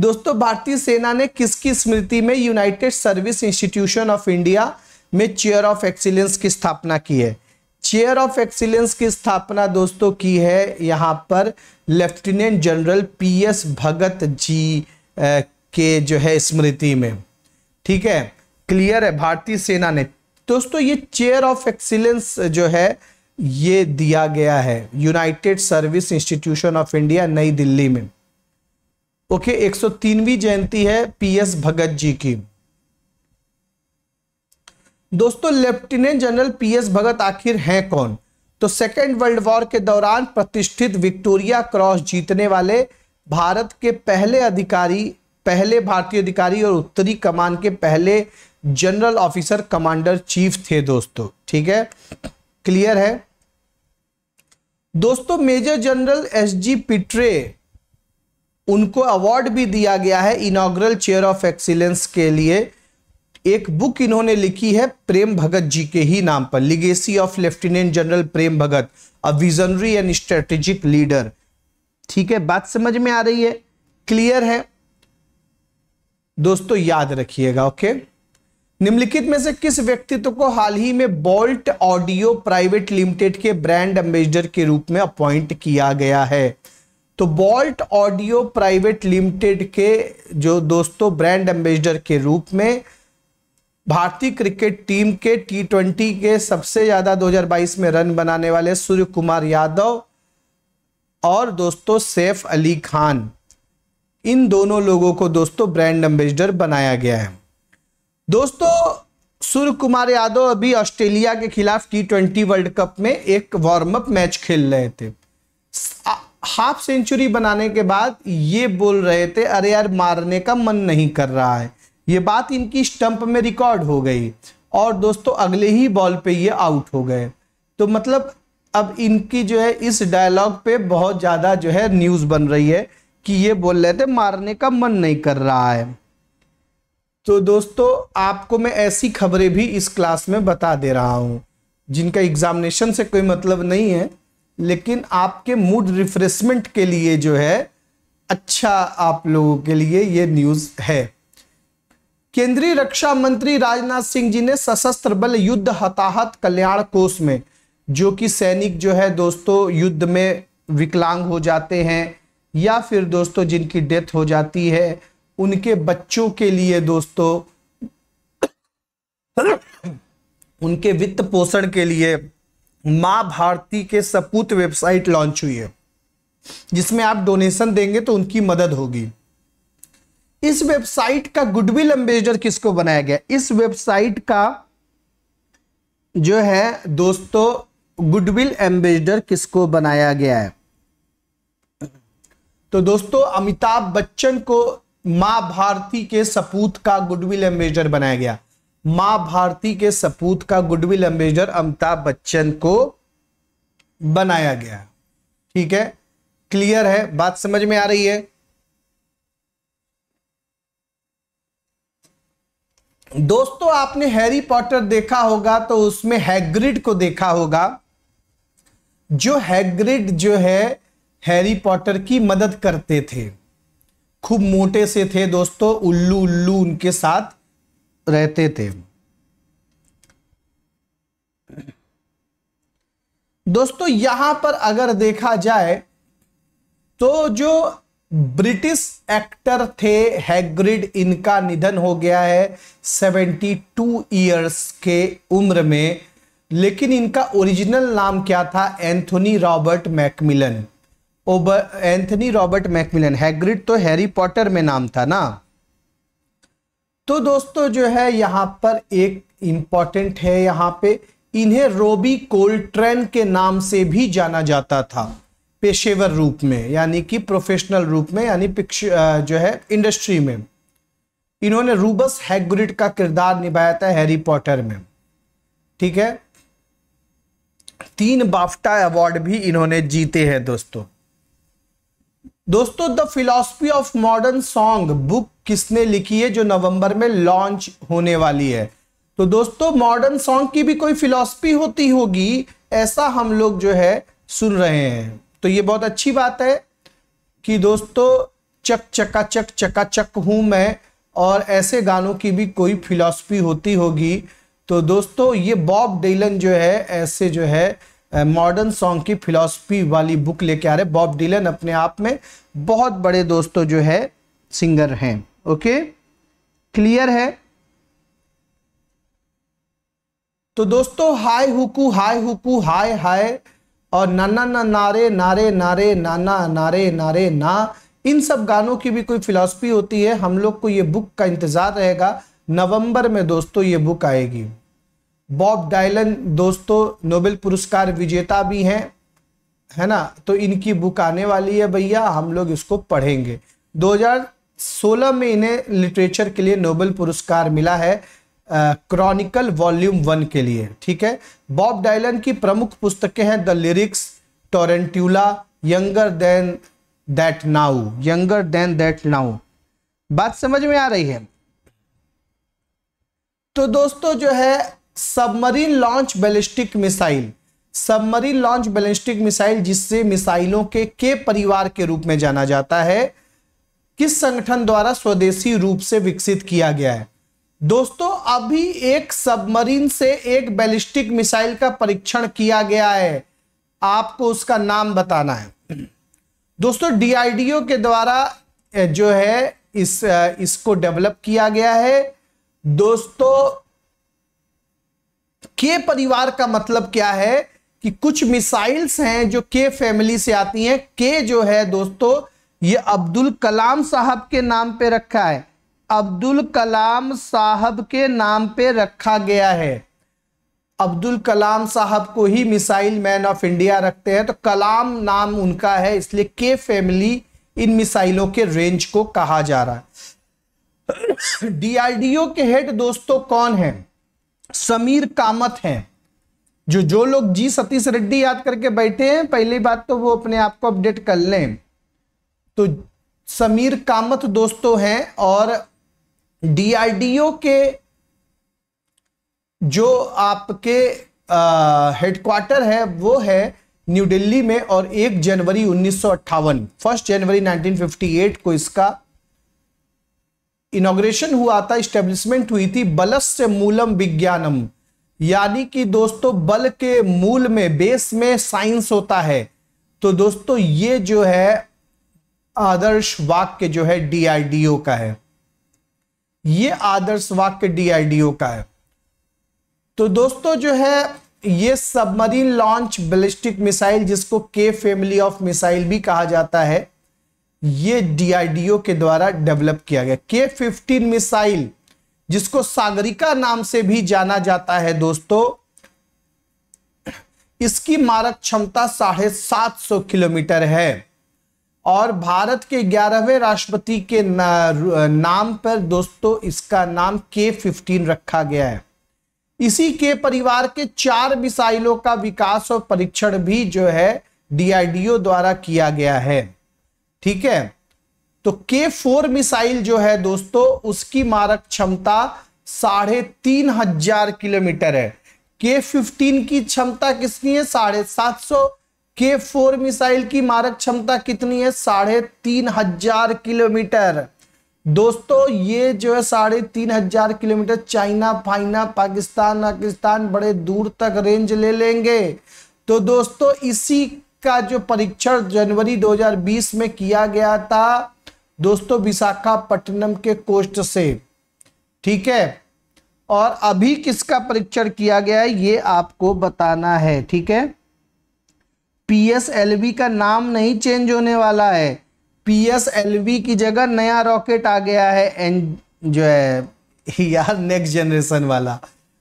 Speaker 1: दोस्तों भारतीय सेना ने किसकी स्मृति में united service institution of India में चेयर ऑफ एक्सीलेंस की स्थापना की है चेयर ऑफ एक्सीलेंस की स्थापना दोस्तों की है यहाँ पर lieutenant general PS Bhagat ji के जो है स्मृति में ठीक है क्लियर है भारतीय सेना ने दोस्तों ये चेयर ऑफ एक्सीलेंस जो है ये दिया गया है united service institution of India New Delhi में ओके सौ तीनवी जयंती है पीएस भगत जी की दोस्तों लेफ्टिनेंट जनरल पीएस भगत आखिर हैं कौन तो सेकेंड वर्ल्ड वॉर के दौरान प्रतिष्ठित विक्टोरिया क्रॉस जीतने वाले भारत के पहले अधिकारी पहले भारतीय अधिकारी और उत्तरी कमान के पहले जनरल ऑफिसर कमांडर चीफ थे दोस्तों ठीक है क्लियर है दोस्तों major general S G Pitre उनको अवार्ड भी दिया गया है इनाग्रल चेयर ऑफ एक्सीलेंस के लिए एक बुक इन्होंने लिखी है प्रेम भगत जी के ही नाम पर legacy of lieutenant general Prem Bhagat a visionary and strategic leader ठीक है बात समझ में आ रही है क्लियर है दोस्तों याद रखिएगा ओके निम्नलिखित में से किस व्यक्तित्व तो को हाल ही में बोल्ट ऑडियो प्राइवेट लिमिटेड के ब्रांड एम्बेसडर के रूप में अपॉइंट किया गया है तो बॉल्ट ऑडियो प्राइवेट लिमिटेड के जो दोस्तों ब्रांड एम्बेसडर के रूप में भारतीय क्रिकेट टीम के टी ट्वेंटी के सबसे ज़्यादा 2022 में रन बनाने वाले सूर्य कुमार यादव और दोस्तों सैफ अली खान इन दोनों लोगों को दोस्तों ब्रांड एम्बेसडर बनाया गया है दोस्तों सूर्य कुमार यादव अभी ऑस्ट्रेलिया के खिलाफ टी ट्वेंटी वर्ल्ड कप में एक वार्म अप मैच खेल रहे थे हाफ सेंचुरी बनाने के बाद ये बोल रहे थे अरे यार मारने का मन नहीं कर रहा है ये बात इनकी स्टंप में रिकॉर्ड हो गई और दोस्तों अगले ही बॉल पे ये आउट हो गए तो मतलब अब इनकी जो है इस डायलॉग पे बहुत ज़्यादा जो है न्यूज़ बन रही है कि ये बोल रहे थे मारने का मन नहीं कर रहा है तो दोस्तों आपको मैं ऐसी खबरें भी इस क्लास में बता दे रहा हूँ जिनका एग्जामिनेशन से कोई मतलब नहीं है लेकिन आपके मूड रिफ्रेशमेंट के लिए जो है अच्छा आप लोगों के लिए ये न्यूज है केंद्रीय रक्षा मंत्री राजनाथ सिंह जी ने सशस्त्र बल युद्ध हताहत कल्याण कोष में जो कि सैनिक जो है दोस्तों युद्ध में विकलांग हो जाते हैं या फिर दोस्तों जिनकी डेथ हो जाती है उनके बच्चों के लिए दोस्तों उनके वित्त पोषण के लिए मां भारती के सपूत वेबसाइट लॉन्च हुई है जिसमें आप डोनेशन देंगे तो उनकी मदद होगी इस वेबसाइट का गुडविल एम्बेसडर किसको बनाया गया इस वेबसाइट का जो है दोस्तों गुडविल एम्बेसडर किसको बनाया गया है तो दोस्तों अमिताभ बच्चन को मां भारती के सपूत का गुडविल एम्बेसडर बनाया गया मां भारती के सपूत का गुडविल एम्बेसडर अमिताभ बच्चन को बनाया गया ठीक है क्लियर है बात समझ में आ रही है दोस्तों आपने हैरी पॉटर देखा होगा तो उसमें हैग्रिड को देखा होगा जो हैग्रिड जो है हैरी पॉटर की मदद करते थे खूब मोटे से थे दोस्तों उल्लू उल्लू उनके साथ रहते थे दोस्तों यहां पर अगर देखा जाए तो जो ब्रिटिश एक्टर थे हैग्रिड इनका निधन हो गया है 72 इयर्स के उम्र में लेकिन इनका ओरिजिनल नाम क्या था एंथोनी रॉबर्ट मैकमिलन ओबर एंथनी रॉबर्ट मैकमिलन हैग्रिड तो हैरी पॉटर में नाम था ना तो दोस्तों जो है यहाँ पर एक इम्पॉर्टेंट है यहाँ पे इन्हें रोबी कोल्ट्रेन के नाम से भी जाना जाता था पेशेवर रूप में यानी कि प्रोफेशनल रूप में यानी जो है इंडस्ट्री में इन्होंने रूबस हैग्रिड का किरदार निभाया था हैरी पॉटर में ठीक है तीन बाफ्टा अवार्ड भी इन्होंने जीते हैं दोस्तों दोस्तों the philosophy of modern song book किसने लिखी है जो नवंबर में लॉन्च होने वाली है तो दोस्तों मॉडर्न सॉन्ग की भी कोई फिलोसफी होती होगी ऐसा हम लोग जो है सुन रहे हैं तो ये बहुत अच्छी बात है कि दोस्तों चक चका चक चका चक हूं मैं और ऐसे गानों की भी कोई फिलॉसफी होती होगी तो दोस्तों ये बॉब डेलन जो है ऐसे जो है मॉडर्न सॉन्ग की फिलॉसफी वाली बुक लेके आ रहे बॉब डिलन अपने आप में बहुत बड़े दोस्तों जो है सिंगर हैं ओके क्लियर है तो दोस्तों हाय हुकू हाय हुकू हाय हाय और नाना ना नारे नारे नारे नाना नारे नारे ना इन सब गानों की भी कोई फिलॉसफी होती है हम लोग को ये बुक का इंतज़ार रहेगा नवंबर में दोस्तों ये बुक आएगी बॉब डायलन दोस्तों नोबेल पुरस्कार विजेता भी हैं है ना तो इनकी बुक आने वाली है भैया हम लोग इसको पढ़ेंगे 2016 में इन्हें लिटरेचर के लिए नोबेल पुरस्कार मिला है क्रॉनिकल वॉल्यूम वन के लिए ठीक है बॉब डायलन की प्रमुख पुस्तकें हैं the lyrics tarantula younger than that now younger than that now बात समझ में आ रही है तो दोस्तों जो है submarine launch ballistic missile submarine launch ballistic missile जिससे मिसाइलों के के परिवार के रूप में जाना जाता है किस संगठन द्वारा स्वदेशी रूप से विकसित किया गया है दोस्तों अभी एक सबमरीन से एक बैलिस्टिक मिसाइल का परीक्षण किया गया है आपको उसका नाम बताना है दोस्तों डीआईडीओ के द्वारा जो है इस इसको डेवलप किया गया है दोस्तों के परिवार का मतलब क्या है कि कुछ मिसाइल्स हैं जो के फैमिली से आती हैं के जो है दोस्तों ये अब्दुल कलाम साहब के नाम पे रखा है अब्दुल कलाम साहब के नाम पे रखा गया है अब्दुल कलाम साहब को ही मिसाइल मैन ऑफ इंडिया रखते हैं तो कलाम नाम उनका है इसलिए के फैमिली इन मिसाइलों के रेंज को कहा जा रहा है [coughs] डीआरडीओ के हेड दोस्तों कौन है समीर कामत हैं जो जो लोग जी सतीश रेड्डी याद करके बैठे हैं पहली बात तो वो अपने आप को अपडेट कर लें तो समीर कामत दोस्तों हैं और डीआरडीओ के जो आपके हेडक्वार्टर है वो है न्यू दिल्ली में और एक जनवरी उन्नीस सौ फर्स्ट जनवरी 1958 को इसका इनोग्रेशन हुआ था स्टेब्लिशमेंट हुई थी बलस्य मूलम विज्ञानम यानी कि दोस्तों बल के मूल में बेस में साइंस होता है तो दोस्तों ये जो है आदर्श वाक्य जो है डीआरडीओ का है ये आदर्श वाक्य डीआरडीओ का है तो दोस्तों जो है ये सबमरीन लॉन्च बैलिस्टिक मिसाइल जिसको के फैमिली ऑफ मिसाइल भी कहा जाता है ये डीआरडीओ के द्वारा डेवलप किया गया के फिफ्टीन मिसाइल जिसको सागरिका नाम से भी जाना जाता है दोस्तों इसकी मारक क्षमता साढ़े सात सौ किलोमीटर है और भारत के ग्यारहवें राष्ट्रपति के ना, नाम पर दोस्तों इसका नाम के फिफ्टीन रखा गया है इसी के परिवार के चार मिसाइलों का विकास और परीक्षण भी जो है डीआरडीओ द्वारा किया गया है ठीक है तो के फोर मिसाइल जो है दोस्तों उसकी मारक क्षमता साढ़े तीन हजार किलोमीटर है के फिफ्टीन की क्षमता कितनी है साढ़े सात सौ के फोर मिसाइल की मारक क्षमता कितनी है साढ़े तीन हजार किलोमीटर दोस्तों ये जो है साढ़े तीन हजार किलोमीटर चाइना फाइना पाकिस्तान पाकिस्तान बड़े दूर तक रेंज ले लेंगे तो दोस्तों इसी का जो परीक्षण जनवरी 2020 में किया गया था दोस्तों विशाखापट्टनम के कोष्ट से ठीक है और अभी किसका परीक्षण किया गया है ये आपको बताना है ठीक है पीएसएलवी का नाम नहीं चेंज होने वाला है पीएसएलवी की जगह नया रॉकेट आ गया है एन जो है यार नेक्स्ट जनरेशन वाला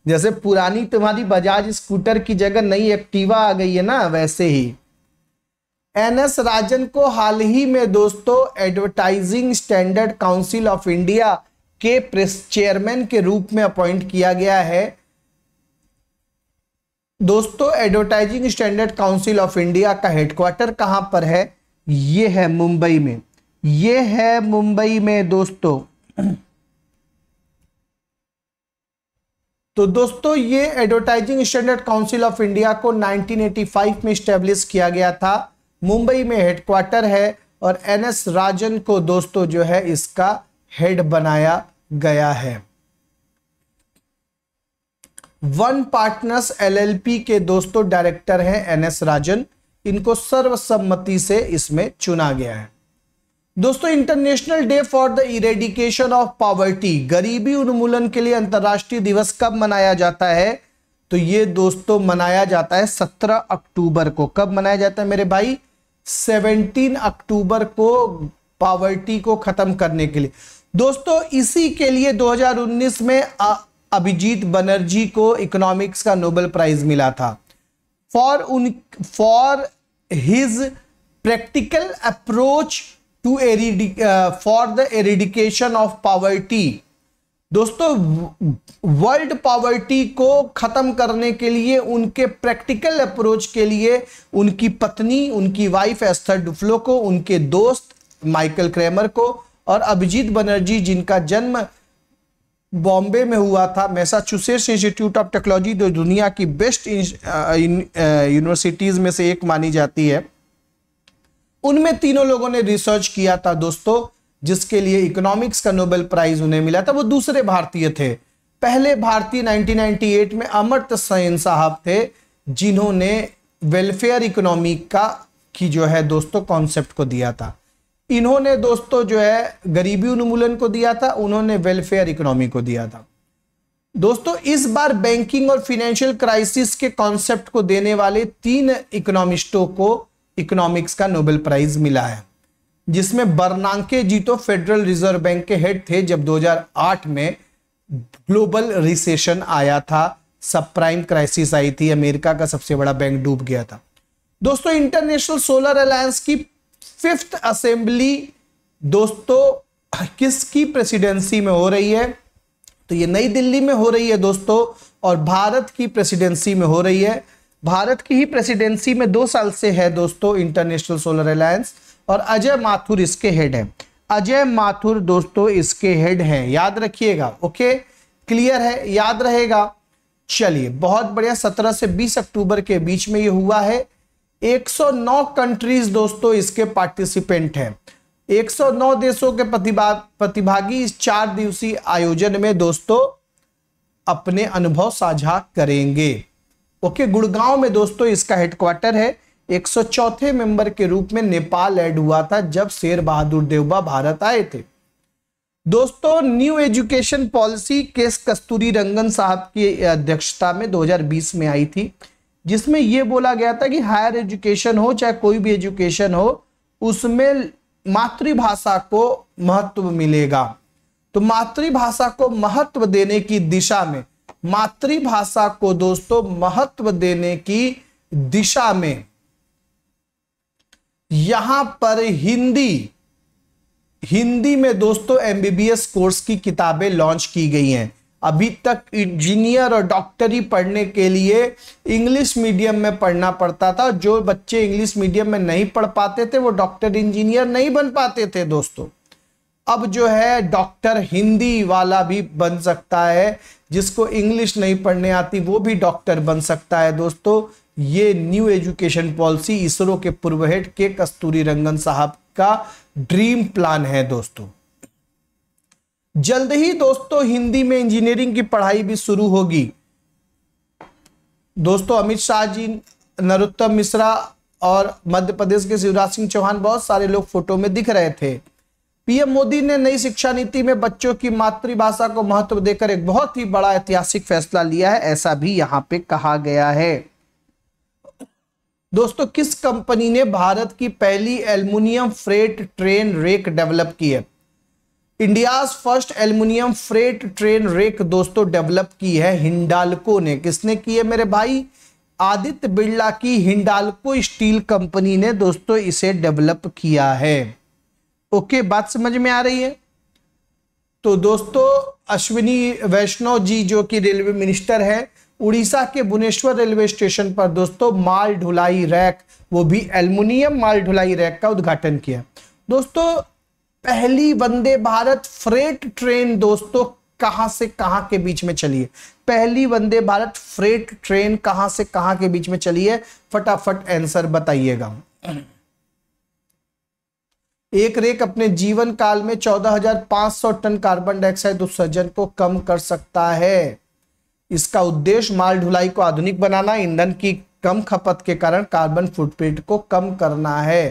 Speaker 1: जैसे पुरानी तुम्हारी बजाज स्कूटर की जगह नई एक्टिवा आ गई है ना वैसे ही एन एस राजन को हाल ही में दोस्तों advertising standard council of India के प्रेस चेयरमैन के रूप में अपॉइंट किया गया है दोस्तों advertising standard council of India का हेडक्वार्टर कहां पर है ये है मुंबई में ये है मुंबई में दोस्तों तो दोस्तों ये advertising standard council of India को 1985 में स्टेब्लिश किया गया था मुंबई में हेडक्वार्टर है और एन एस राजन को दोस्तों जो है इसका हेड बनाया गया है वन पार्टनर्स एलएलपी के दोस्तों डायरेक्टर हैं एन एस राजन इनको सर्वसम्मति से इसमें चुना गया है दोस्तों international day for the eradication of poverty गरीबी उन्मूलन के लिए अंतर्राष्ट्रीय दिवस कब मनाया जाता है तो ये दोस्तों मनाया जाता है 17 अक्टूबर को कब मनाया जाता है मेरे भाई 17 अक्टूबर को पावर्टी को खत्म करने के लिए दोस्तों इसी के लिए 2019 में अभिजीत बनर्जी को इकोनॉमिक्स का नोबेल प्राइज मिला था फॉर उन for his practical approach to eradic for the eradication of poverty दोस्तों वर्ल्ड पॉवर्टी को ख़त्म करने के लिए उनके प्रैक्टिकल अप्रोच के लिए उनकी पत्नी उनकी वाइफ एस्थर डुफ्लो को उनके दोस्त माइकल क्रेमर को और अभिजीत बनर्जी जिनका जन्म बॉम्बे में हुआ था मैसाचुसेट्स इंस्टीट्यूट ऑफ टेक्नोलॉजी जो दुनिया की बेस्ट यूनिवर्सिटीज़ uh, uh, में से एक मानी जाती है उनमें तीनों लोगों ने रिसर्च किया था दोस्तों जिसके लिए इकोनॉमिक्स का नोबेल प्राइज उन्हें मिला था वो दूसरे भारतीय थे पहले भारतीय 1998 में अमर्त सैन साहब थे जिन्होंने वेलफेयर इकोनॉमी का की जो है दोस्तों कॉन्सेप्ट को दिया था इन्होंने दोस्तों जो है गरीबी उन्मूलन को दिया था उन्होंने वेलफेयर इकोनॉमी को दिया था दोस्तों इस बार बैंकिंग और फिनेंशियल क्राइसिस के कॉन्सेप्ट को देने वाले तीन इकोनॉमिस्टों को इकोनॉमिक्स का नोबेल प्राइज मिला है जिसमें जी जीतो फेडरल रिजर्व बैंक के हेड थे जब 2008 में ग्लोबल रिसेशन आया था सब प्राइम क्राइसिस आई थी अमेरिका का सबसे बड़ा बैंक डूब गया था दोस्तों इंटरनेशनल सोलर अलायंस की फिफ्थ असेंबली दोस्तों किसकी प्रेसिडेंसी में हो रही है तो ये नई दिल्ली में हो रही है दोस्तों और भारत की प्रेसिडेंसी में हो रही है भारत की ही प्रेसिडेंसी में दो साल से है दोस्तों इंटरनेशनल सोलर अलायंस और अजय माथुर इसके हेड है अजय माथुर दोस्तों इसके हेड हैं याद रखिएगा ओके क्लियर है याद रहेगा चलिए बहुत बढ़िया 17 से 20 अक्टूबर के बीच में ये हुआ है 109 कंट्रीज दोस्तों इसके पार्टिसिपेंट हैं 109 देशों के प्रतिभा प्रतिभागी इस चार दिवसीय आयोजन में दोस्तों अपने अनुभव साझा करेंगे ओके गुड़गांव में दोस्तों इसका हेडक्वार्टर है चौथे मेंबर के रूप में नेपाल ऐड हुआ था जब शेर बहादुर देवबा भारत आए थे दोस्तों न्यू एजुकेशन पॉलिसी केस कस्तूरी रंगन साहब की अध्यक्षता में 2020 में आई थी जिसमें यह बोला गया था कि हायर एजुकेशन हो चाहे कोई भी एजुकेशन हो उसमें मातृभाषा को महत्व मिलेगा तो मातृभाषा को महत्व देने की दिशा में मातृभाषा को दोस्तों महत्व देने की दिशा में यहां पर हिंदी हिंदी में दोस्तों एमबीबीएस कोर्स की किताबें लॉन्च की गई हैं अभी तक इंजीनियर और डॉक्टरी पढ़ने के लिए इंग्लिश मीडियम में पढ़ना पड़ता था जो बच्चे इंग्लिश मीडियम में नहीं पढ़ पाते थे वो डॉक्टर इंजीनियर नहीं बन पाते थे दोस्तों अब जो है डॉक्टर हिंदी वाला भी बन सकता है जिसको इंग्लिश नहीं पढ़ने आती वो भी डॉक्टर बन सकता है दोस्तों ये न्यू एजुकेशन पॉलिसी इसरो के पूर्व हेड के कस्तूरी रंगन साहब का ड्रीम प्लान है दोस्तों जल्द ही दोस्तों हिंदी में इंजीनियरिंग की पढ़ाई भी शुरू होगी दोस्तों अमित शाह जी नरोत्तम मिश्रा और मध्य प्रदेश के शिवराज सिंह चौहान बहुत सारे लोग फोटो में दिख रहे थे पीएम मोदी ने नई शिक्षा नीति में बच्चों की मातृभाषा को महत्व देकर एक बहुत ही बड़ा ऐतिहासिक फैसला लिया है ऐसा भी यहां पे कहा गया है दोस्तों किस कंपनी ने भारत की पहली aluminium freight train rake develop की है India's first aluminium freight train rake दोस्तों डेवलप की है हिंडालको ने किसने की है मेरे भाई आदित्य बिरला की हिंडालको स्टील कंपनी ने दोस्तों इसे डेवलप किया है ओके बात समझ में आ रही है तो दोस्तों अश्विनी वैष्णव जी जो कि रेलवे मिनिस्टर है उड़ीसा के भुवनेश्वर रेलवे स्टेशन पर दोस्तों माल ढुलाई रैक वो भी एल्युमिनियम माल ढुलाई रैक का उद्घाटन किया दोस्तों पहली वंदे भारत फ्रेट ट्रेन दोस्तों कहां से कहां के बीच में चली है पहली वंदे भारत फ्रेट ट्रेन कहां से कहां के बीच में चली है फटाफट आंसर बताइएगा एक रेक अपने जीवन काल में 14,500 टन कार्बन डाइऑक्साइड उत्सर्जन को कम कर सकता है इसका उद्देश्य माल ढुलाई को आधुनिक बनाना ईंधन की कम खपत के कारण कार्बन फुटप्रिंट को कम करना है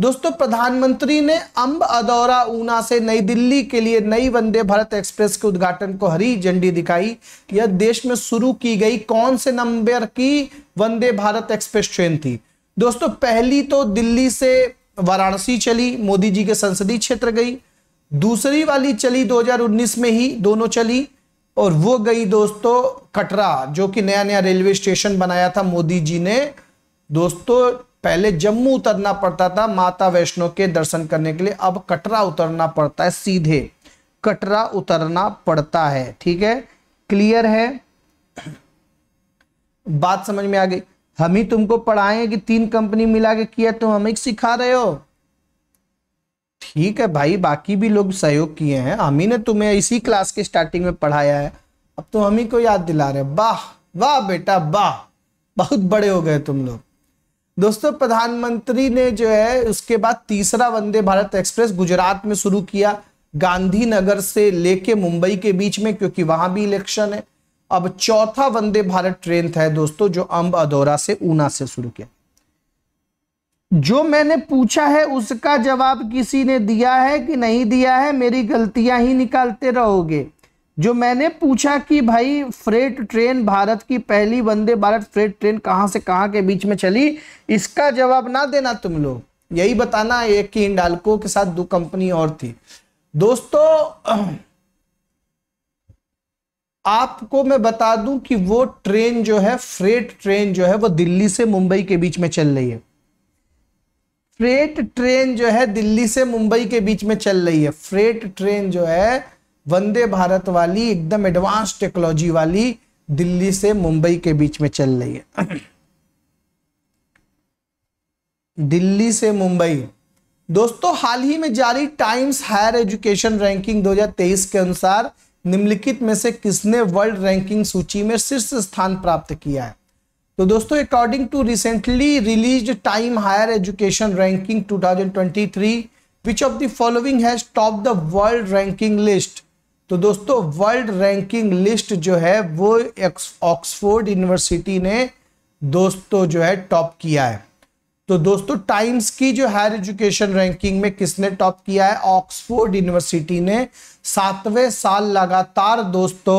Speaker 1: दोस्तों प्रधानमंत्री ने अंब अदौरा ऊना से नई दिल्ली के लिए नई वंदे भारत एक्सप्रेस के उद्घाटन को हरी झंडी दिखाई यह देश में शुरू की गई कौन से नंबर की वंदे भारत एक्सप्रेस ट्रेन थी दोस्तों पहली तो दिल्ली से वाराणसी चली मोदी जी के संसदीय क्षेत्र गई दूसरी वाली चली 2019 में ही दोनों चली और वो गई दोस्तों कटरा जो कि नया नया रेलवे स्टेशन बनाया था मोदी जी ने दोस्तों पहले जम्मू उतरना पड़ता था माता वैष्णो के दर्शन करने के लिए अब कटरा उतरना पड़ता है सीधे कटरा उतरना पड़ता है ठीक है क्लियर है बात समझ में आ गई हम ही तुमको पढ़ाएंगे कि तीन कंपनी मिला के किया तुम तो हमें सिखा रहे हो ठीक है भाई बाकी भी लोग सहयोग किए हैं हम ही ने तुम्हें इसी क्लास के स्टार्टिंग में पढ़ाया है अब तुम तो हम ही को याद दिला रहे वाह वाह बेटा वाह बहुत बड़े हो गए तुम लोग दोस्तों प्रधानमंत्री ने जो है उसके बाद तीसरा वंदे भारत एक्सप्रेस गुजरात में शुरू किया गांधीनगर से लेके मुंबई के बीच में क्योंकि वहां भी इलेक्शन है अब चौथा वंदे भारत ट्रेन था दोस्तों जो अंब अदौरा से ऊना से शुरू किया जो मैंने पूछा है उसका जवाब किसी ने दिया है कि नहीं दिया है मेरी गलतियां ही निकालते रहोगे जो मैंने पूछा कि भाई फ्रेट ट्रेन भारत की पहली वंदे भारत फ्रेट ट्रेन कहां से कहां के बीच में चली इसका जवाब ना देना तुम लोग यही बताना एक ही इंडालको के साथ दो कंपनी और थी दोस्तों आपको मैं बता दूं कि वो ट्रेन जो है फ्रेट ट्रेन जो है वो दिल्ली से मुंबई के बीच में चल रही है फ्रेट ट्रेन जो है दिल्ली से मुंबई के बीच में चल रही है फ्रेट ट्रेन जो है वंदे भारत वाली एकदम एडवांस टेक्नोलॉजी वाली दिल्ली से मुंबई के बीच में चल रही है [clears throat] दिल्ली से मुंबई दोस्तों हाल ही में जारी टाइम्स हायर एजुकेशन रैंकिंग 2023 के अनुसार निम्नलिखित में से किसने वर्ल्ड रैंकिंग सूची में शीर्ष स्थान प्राप्त किया है तो दोस्तों according to recently release time higher education ranking 2023 which of the following has top the world ranking list तो दोस्तों वर्ल्ड रैंकिंग लिस्ट जो है वो ऑक्सफोर्ड यूनिवर्सिटी ने दोस्तों जो है टॉप किया है तो दोस्तों टाइम्स की जो हायर एजुकेशन रैंकिंग में किसने टॉप किया है ऑक्सफोर्ड यूनिवर्सिटी ने सातवें साल लगातार दोस्तों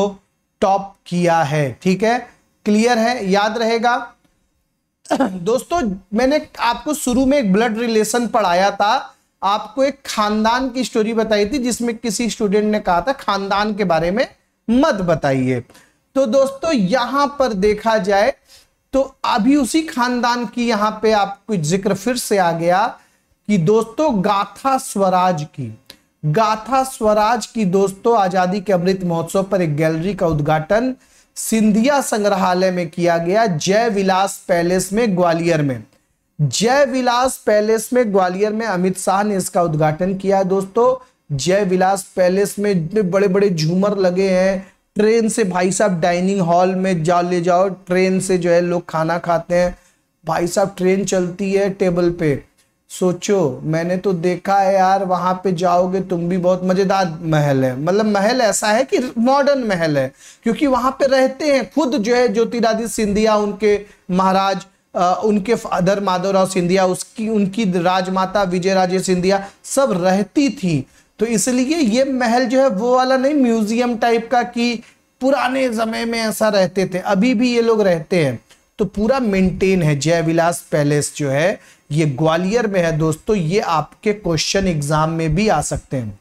Speaker 1: टॉप किया है ठीक है क्लियर है याद रहेगा [clears throat] दोस्तों मैंने आपको शुरू में एक ब्लड रिलेशन पढ़ाया था आपको एक खानदान की स्टोरी बताई थी जिसमें किसी स्टूडेंट ने कहा था खानदान के बारे में मत बताइए तो दोस्तों यहां पर देखा जाए तो अभी उसी खानदान की यहां पे आपको जिक्र फिर से आ गया कि दोस्तों गाथा स्वराज की गाथा स्वराज की दोस्तों आजादी के अमृत महोत्सव पर एक गैलरी का उद्घाटन सिंधिया संग्रहालय में किया गया जय विलास पैलेस में ग्वालियर में जय विलास पैलेस में ग्वालियर में अमित शाह ने इसका उद्घाटन किया है दोस्तों जय विलास पैलेस में इतने बड़े बड़े झूमर लगे हैं ट्रेन से भाई साहब डाइनिंग हॉल में जा ले जाओ ट्रेन से जो है लोग खाना खाते हैं भाई साहब ट्रेन चलती है टेबल पे सोचो मैंने तो देखा है यार वहाँ पे जाओगे तुम भी बहुत मज़ेदार महल है मतलब महल ऐसा है कि मॉडर्न महल है क्योंकि वहाँ पे रहते हैं खुद जो है ज्योतिरादित्य सिंधिया उनके महाराज उनके फादर माधवराव सिंधिया उसकी उनकी राजमाता विजय राजे सिंधिया सब रहती थी तो इसलिए ये महल जो है वो वाला नहीं म्यूजियम टाइप का कि पुराने समय में ऐसा रहते थे अभी भी ये लोग रहते हैं तो पूरा मेंटेन है जयविलास पैलेस जो है ये ग्वालियर में है दोस्तों तो ये आपके क्वेश्चन एग्जाम में भी आ सकते हैं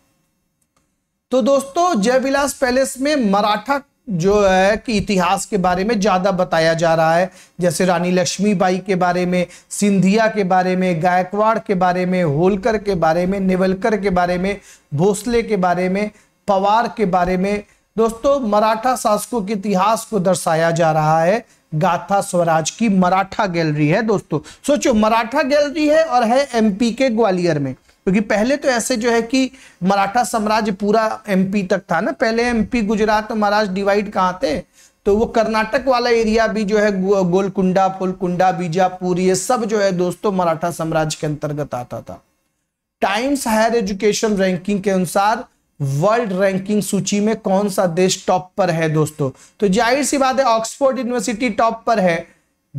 Speaker 1: तो दोस्तों जयविलास पैलेस में मराठा जो है कि इतिहास के बारे में ज़्यादा बताया जा रहा है जैसे रानी लक्ष्मीबाई के बारे में सिंधिया के बारे में गायकवाड़ के बारे में होलकर के बारे में नेवलकर के बारे में भोसले के बारे में पवार के बारे में दोस्तों मराठा शासकों के इतिहास को दर्शाया जा रहा है गाथा स्वराज की मराठा गैलरी है दोस्तों सोचो मराठा गैलरी है और है एमपी के ग्वालियर में क्योंकि पहले तो ऐसे जो है कि मराठा साम्राज्य पूरा एमपी तक था ना पहले एमपी गुजरात महाराज डिवाइड कहाँ थे तो वो कर्नाटक वाला एरिया भी जो है गोलकुंडा फुलकुंडा बीजापुर ये सब जो है दोस्तों मराठा साम्राज्य के अंतर्गत आता था टाइम्स हायर एजुकेशन रैंकिंग के अनुसार वर्ल्ड रैंकिंग सूची में कौन सा देश टॉप पर है दोस्तों तो जाहिर सी बात है ऑक्सफोर्ड यूनिवर्सिटी टॉप पर है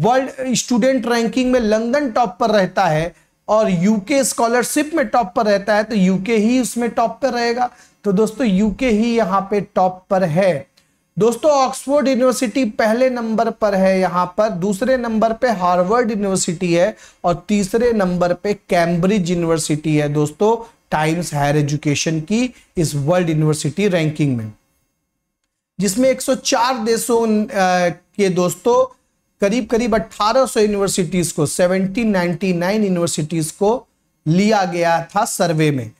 Speaker 1: वर्ल्ड स्टूडेंट रैंकिंग में लंदन टॉप पर रहता है और यूके स्कॉलरशिप में टॉप पर रहता है तो यूके ही उसमें टॉप पर रहेगा तो दोस्तों यूके ही यहां पे टॉप पर है दोस्तों ऑक्सफोर्ड यूनिवर्सिटी पहले नंबर पर है यहां पर दूसरे नंबर पे हार्वर्ड यूनिवर्सिटी है और तीसरे नंबर पे कैम्ब्रिज यूनिवर्सिटी है दोस्तों टाइम्स हायर एजुकेशन की इस वर्ल्ड यूनिवर्सिटी रैंकिंग में जिसमें 104 देशों के दोस्तों करीब करीब 1800 यूनिवर्सिटीज को 1799 यूनिवर्सिटीज को लिया गया था सर्वे में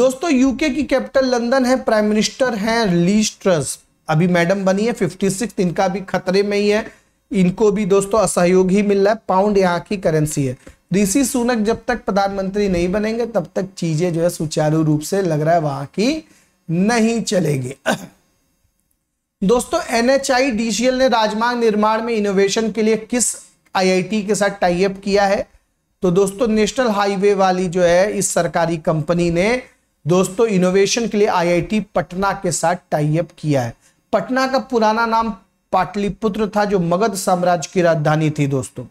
Speaker 1: दोस्तों यूके की कैपिटल लंदन है प्राइम मिनिस्टर हैं लीस्ट्रस अभी मैडम बनी है फिफ्टी सिक्स इनका भी खतरे में ही है इनको भी दोस्तों असहयोग ही मिल रहा है पाउंड यहाँ की करेंसी है ऋषि सुनक जब तक प्रधानमंत्री नहीं बनेंगे तब तक चीजें जो है सुचारू रूप से लग रहा है वहां की नहीं चलेगी दोस्तों एनएचआई डीसीएल ने राजमार्ग निर्माण में इनोवेशन के लिए किस आईआईटी के साथ टाइप किया है तो दोस्तों नेशनल हाईवे वाली जो है इस सरकारी कंपनी ने दोस्तों इनोवेशन के लिए आईआईटी पटना के साथ टाइप किया है पटना का पुराना नाम पाटलिपुत्र था जो मगध साम्राज्य की राजधानी थी दोस्तों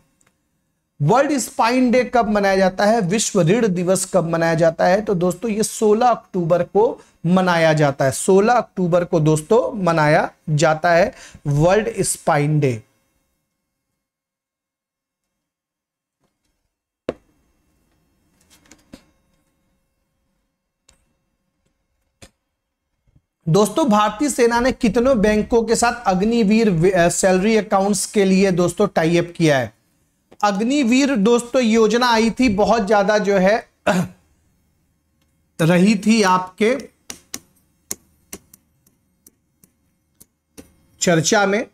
Speaker 1: वर्ल्ड स्पाइन डे कब मनाया जाता है विश्व ऋण दिवस कब मनाया जाता है तो दोस्तों ये 16 अक्टूबर को मनाया जाता है 16 अक्टूबर को दोस्तों मनाया जाता है वर्ल्ड स्पाइन डे दोस्तों भारतीय सेना ने कितनों बैंकों के साथ अग्निवीर सैलरी अकाउंट्स के लिए दोस्तों टाइप किया है अग्निवीर दोस्तों तो योजना आई थी बहुत ज्यादा जो है [clears throat] रही थी आपके चर्चा में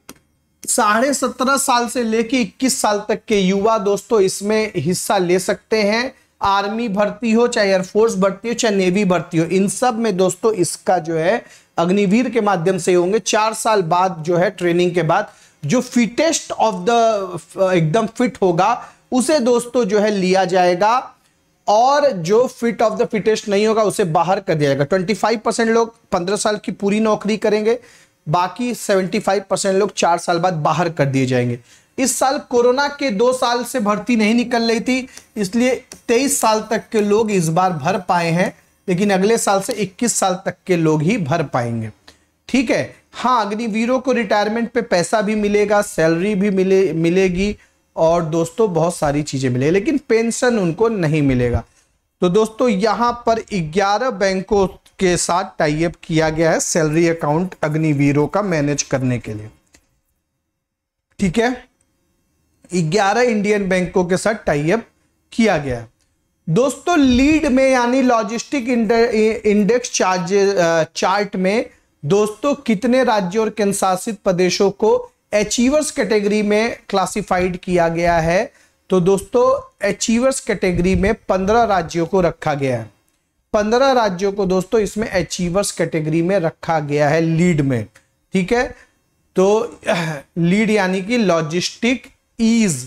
Speaker 1: साढ़े सत्रह साल से लेके इक्कीस साल तक के युवा दोस्तों इसमें हिस्सा ले सकते हैं आर्मी भर्ती हो चाहे एयरफोर्स भर्ती हो चाहे नेवी भर्ती हो इन सब में दोस्तों इसका जो है अग्निवीर के माध्यम से होंगे चार साल बाद जो है ट्रेनिंग के बाद जो फिटेस्ट ऑफ द एकदम फिट होगा उसे दोस्तों जो है लिया जाएगा और जो फिट ऑफ द फिटेस्ट नहीं होगा उसे बाहर कर दिया जाएगा 25 परसेंट लोग 15 साल की पूरी नौकरी करेंगे बाकी 75 परसेंट लोग चार साल बाद बाहर कर दिए जाएंगे इस साल कोरोना के दो साल से भर्ती नहीं निकल रही थी इसलिए 23 साल तक के लोग इस बार भर पाए हैं लेकिन अगले साल से 21 साल तक के लोग ही भर पाएंगे ठीक है हाँ अग्निवीरों को रिटायरमेंट पे पैसा भी मिलेगा सैलरी भी मिले मिलेगी और दोस्तों बहुत सारी चीज़ें मिलेगी लेकिन पेंशन उनको नहीं मिलेगा तो दोस्तों यहाँ पर 11 बैंकों के साथ टाइप किया गया है सैलरी अकाउंट अग्निवीरों का मैनेज करने के लिए ठीक है 11 इंडियन बैंकों के साथ टाइप किया गया है दोस्तों लीड में यानी लॉजिस्टिक इंडेक्स चार्ज चार्ट में दोस्तों कितने राज्यों और केंद्रशासित प्रदेशों को अचीवर्स कैटेगरी में क्लासिफाइड किया गया है तो दोस्तों अचीवर्स कैटेगरी में पंद्रह राज्यों को रखा गया है पंद्रह राज्यों को दोस्तों इसमें अचीवर्स कैटेगरी में रखा गया है लीड में ठीक है तो लीड [clears throat] यानी कि logistic ease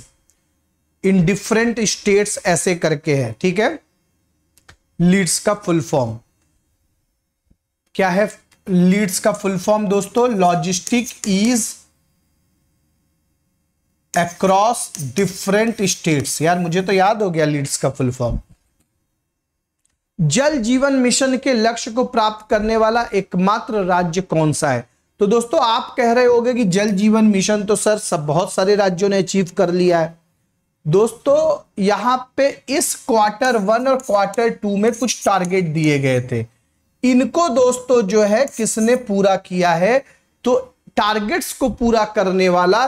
Speaker 1: in different states ऐसे करके है ठीक है लीड्स का फुल फॉर्म क्या है लीड्स का फुल फॉर्म दोस्तों logistic ease across different states यार मुझे तो याद हो गया लीड्स का फुल फॉर्म जल जीवन मिशन के लक्ष्य को प्राप्त करने वाला एकमात्र राज्य कौन सा है तो दोस्तों आप कह रहे होगे कि जल जीवन मिशन तो सर सब बहुत सारे राज्यों ने अचीव कर लिया है दोस्तों यहां पे इस क्वार्टर वन और क्वार्टर टू में कुछ टारगेट दिए गए थे इनको दोस्तों जो है किसने पूरा किया है तो टारगेट्स को पूरा करने वाला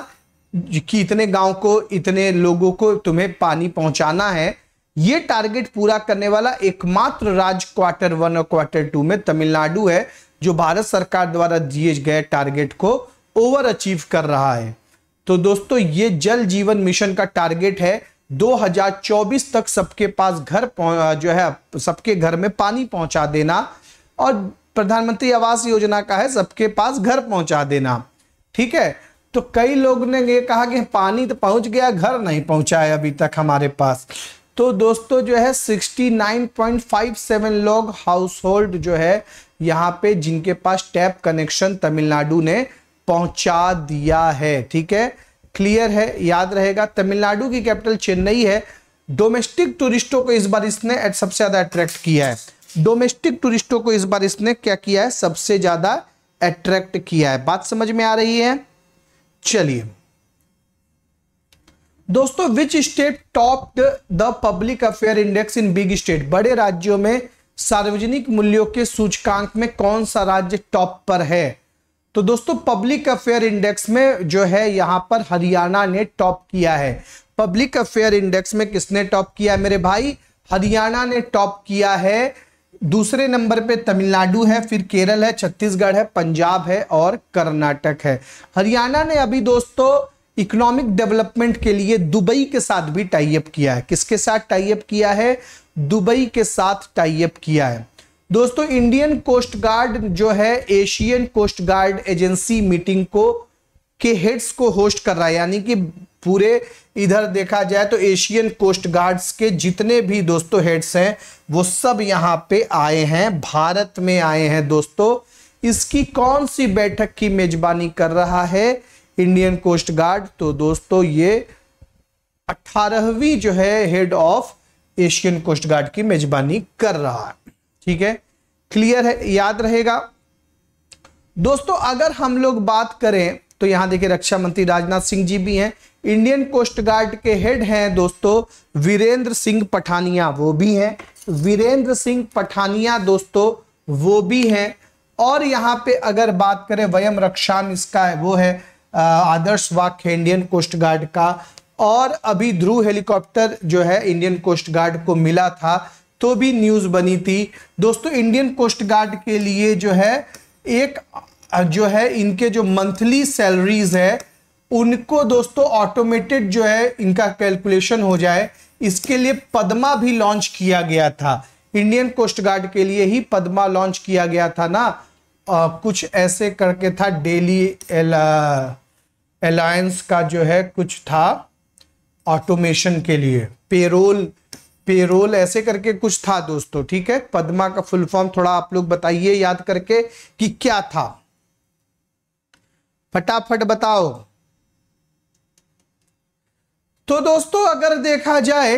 Speaker 1: कि इतने गांव को इतने लोगों को तुम्हें पानी पहुंचाना है ये टारगेट पूरा करने वाला एकमात्र राज्य क्वार्टर वन और क्वार्टर टू में तमिलनाडु है जो भारत सरकार द्वारा दिए गए टारगेट को ओवर अचीव कर रहा है तो दोस्तों ये जल जीवन मिशन का टारगेट है 2024 तक सबके पास घर जो है सबके घर में पानी पहुंचा देना और प्रधानमंत्री आवास योजना का है सबके पास घर पहुंचा देना ठीक है तो कई लोग ने ये कहा कि पानी तो पहुंच गया घर नहीं पहुंचा है अभी तक हमारे पास तो दोस्तों जो है 69.57 लोग हाउस होल्ड जो है यहाँ पे जिनके पास टैप कनेक्शन तमिलनाडु ने पहुंचा दिया है ठीक है क्लियर है याद रहेगा तमिलनाडु की कैपिटल चेन्नई है डोमेस्टिक टूरिस्टों को इस बार इसने सबसे ज्यादा अट्रैक्ट किया है डोमेस्टिक टूरिस्टों को इस बार इसने क्या किया है सबसे ज़्यादा अट्रैक्ट किया है बात समझ में आ रही है चलिए दोस्तों which state top the public affair index in big state बड़े राज्यों में सार्वजनिक मूल्यों के सूचकांक में कौन सा राज्य टॉप पर है तो दोस्तों पब्लिक अफेयर इंडेक्स में जो है यहां पर हरियाणा ने टॉप किया है पब्लिक अफेयर इंडेक्स में किसने टॉप किया है मेरे भाई हरियाणा ने टॉप किया है दूसरे नंबर पे तमिलनाडु है फिर केरल है छत्तीसगढ़ है पंजाब है और कर्नाटक है हरियाणा ने अभी दोस्तों इकोनॉमिक डेवलपमेंट के लिए दुबई के साथ भी टाइप किया है किसके साथ टाइप किया है दुबई के साथ टाइप किया है दोस्तों इंडियन कोस्ट गार्ड जो है Asian coast guard agency meeting को के हेड्स को होस्ट कर रहा है यानी कि पूरे इधर देखा जाए तो एशियन कोस्ट गार्ड्स के जितने भी दोस्तों हेड्स हैं वो सब यहाँ पे आए हैं भारत में आए हैं दोस्तों इसकी कौन सी बैठक की मेजबानी कर रहा है इंडियन कोस्ट गार्ड तो दोस्तों ये अठारहवीं जो है head of Asian coast guard की मेजबानी कर रहा है ठीक है क्लियर है याद रहेगा दोस्तों अगर हम लोग बात करें तो यहाँ देखिए रक्षा मंत्री राजनाथ सिंह जी भी हैं इंडियन कोस्ट गार्ड के हेड हैं दोस्तों वीरेंद्र सिंह पठानिया वो भी हैं वीरेंद्र सिंह पठानिया दोस्तों वो भी हैं और यहाँ पे अगर बात करें वयम रक्षा इसका है, वो है आदर्श वाक है इंडियन कोस्ट गार्ड का और अभी ध्रुव हेलीकॉप्टर जो है इंडियन कोस्ट गार्ड को मिला था तो भी न्यूज़ बनी थी दोस्तों इंडियन कोस्ट गार्ड के लिए जो है एक जो है इनके जो मंथली सैलरीज है उनको दोस्तों ऑटोमेटेड जो है इनका कैलकुलेशन हो जाए इसके लिए पद्मा भी लॉन्च किया गया था इंडियन कोस्ट गार्ड के लिए ही पद्मा लॉन्च किया गया था ना आ, कुछ ऐसे करके था डेली अलायंस का जो है कुछ था ऑटोमेशन के लिए पेरोल पेरोल ऐसे करके कुछ था दोस्तों ठीक है पद्मा का फुल फॉर्म थोड़ा आप लोग बताइए याद करके कि क्या था फटाफट बताओ तो दोस्तों अगर देखा जाए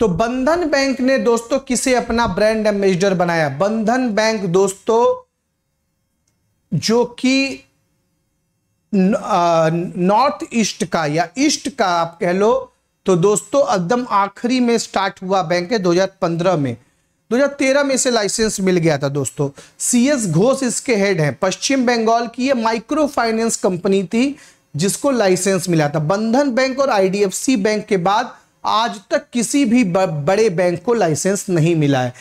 Speaker 1: तो बंधन बैंक ने दोस्तों किसे अपना ब्रांड एम्बेसडर बनाया बंधन बैंक दोस्तों जो कि नॉर्थ ईस्ट का या ईस्ट का आप कह लो तो दोस्तों एकदम आखिरी में स्टार्ट हुआ बैंक है 2015 में 2013 में इसे लाइसेंस मिल गया था दोस्तों सीएस घोष इसके हेड हैं पश्चिम बंगाल की ये माइक्रो फाइनेंस कंपनी थी जिसको लाइसेंस मिला था बंधन बैंक और आईडीएफसी बैंक के बाद आज तक किसी भी बड़े बैंक को लाइसेंस नहीं मिला है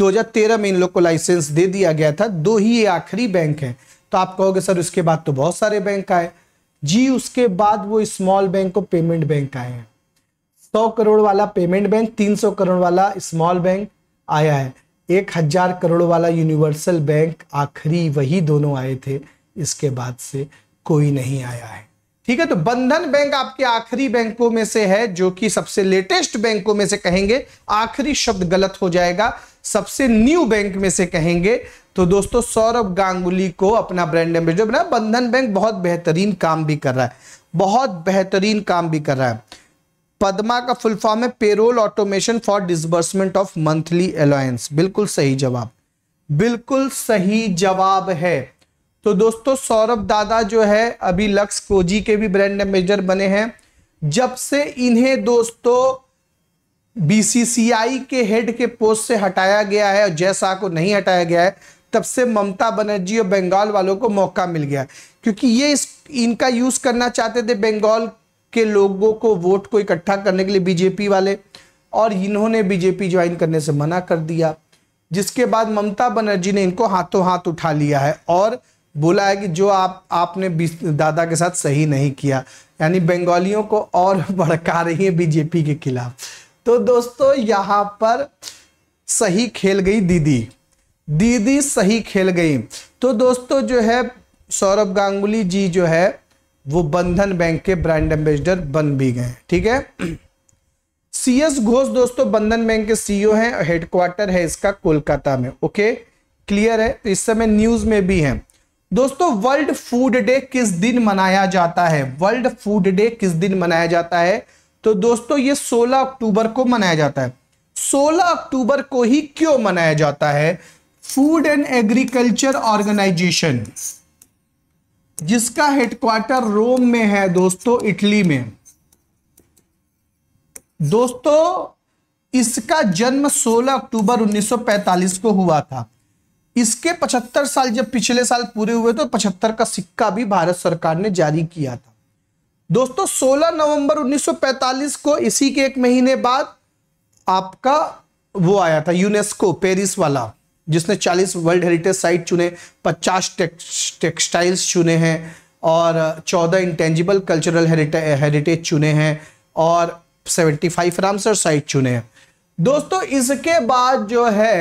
Speaker 1: 2013 में इन लोग को लाइसेंस दे दिया गया था दो ही ये आखिरी बैंक है तो आप कहोगे सर उसके बाद तो बहुत सारे बैंक आए जी उसके बाद वो स्मॉल बैंक को पेमेंट बैंक आए हैं सौ करोड़ वाला पेमेंट बैंक तीन करोड़ वाला स्मॉल बैंक आया है एक हजार करोड़ वाला यूनिवर्सल बैंक आखिरी वही दोनों आए थे इसके बाद से कोई नहीं आया है ठीक है तो बंधन बैंक आपके आखिरी बैंकों में से है जो कि सबसे लेटेस्ट बैंकों में से कहेंगे आखिरी शब्द गलत हो जाएगा सबसे न्यू बैंक में से कहेंगे तो दोस्तों सौरभ गांगुली को अपना ब्रांड एम्बेसडर बना बंधन बैंक बहुत बेहतरीन काम भी कर रहा है बहुत बेहतरीन काम भी कर रहा है पदमा का फुल फॉर्म है payroll automation for disbursement of monthly alliance बिल्कुल सही जवाब बिल्कुल सही जवाब है तो दोस्तों सौरभ दादा जो है अभी लक्स कोजी के भी ब्रांड एम्बेजर बने हैं जब से इन्हें दोस्तों बीसीसीआई के हेड के पोस्ट से हटाया गया है और जैसा को नहीं हटाया गया है तब से ममता बनर्जी और बंगाल वालों को मौका मिल गया क्योंकि ये इस, इनका यूज करना चाहते थे बंगाल के लोगों को वोट को इकट्ठा करने के लिए बीजेपी वाले और इन्होंने बीजेपी ज्वाइन करने से मना कर दिया जिसके बाद ममता बनर्जी ने इनको हाथों हाथ उठा लिया है और बोला है कि जो आप आपने दादा के साथ सही नहीं किया यानी बंगालियों को और [laughs] भड़का रही है बीजेपी के खिलाफ तो दोस्तों यहाँ पर सही खेल गई दीदी दीदी सही खेल गई तो दोस्तों जो है सौरभ गांगुली जी जो है वो बंधन बैंक के ब्रांड एम्बेसडर बन भी गए ठीक है सी [clears throat] एस घोष दोस्तों बंधन बैंक के सीईओ e हैं हेडक्वार्टर है इसका कोलकाता में ओके क्लियर है तो इस समय न्यूज में भी है दोस्तों वर्ल्ड फूड डे किस दिन मनाया जाता है वर्ल्ड फूड डे किस दिन मनाया जाता है तो दोस्तों ये 16 अक्टूबर को मनाया जाता है 16 अक्टूबर को ही क्यों मनाया जाता है फूड एंड एग्रीकल्चर ऑर्गेनाइजेशन जिसका हेडक्वार्टर रोम में है दोस्तों इटली में दोस्तों इसका जन्म 16 अक्टूबर 1945 को हुआ था इसके 75 साल जब पिछले साल पूरे हुए तो 75 का सिक्का भी भारत सरकार ने जारी किया था दोस्तों 16 नवंबर 1945 को इसी के एक महीने बाद आपका वो आया था यूनेस्को पेरिस वाला जिसने 40 वर्ल्ड हेरिटेज साइट चुने 50 टेक्सटाइल्स चुने हैं और 14 इंटेंजिबल कल्चरल हेरिटेज चुने हैं और 75 रामसर साइट चुने हैं दोस्तों इसके बाद जो है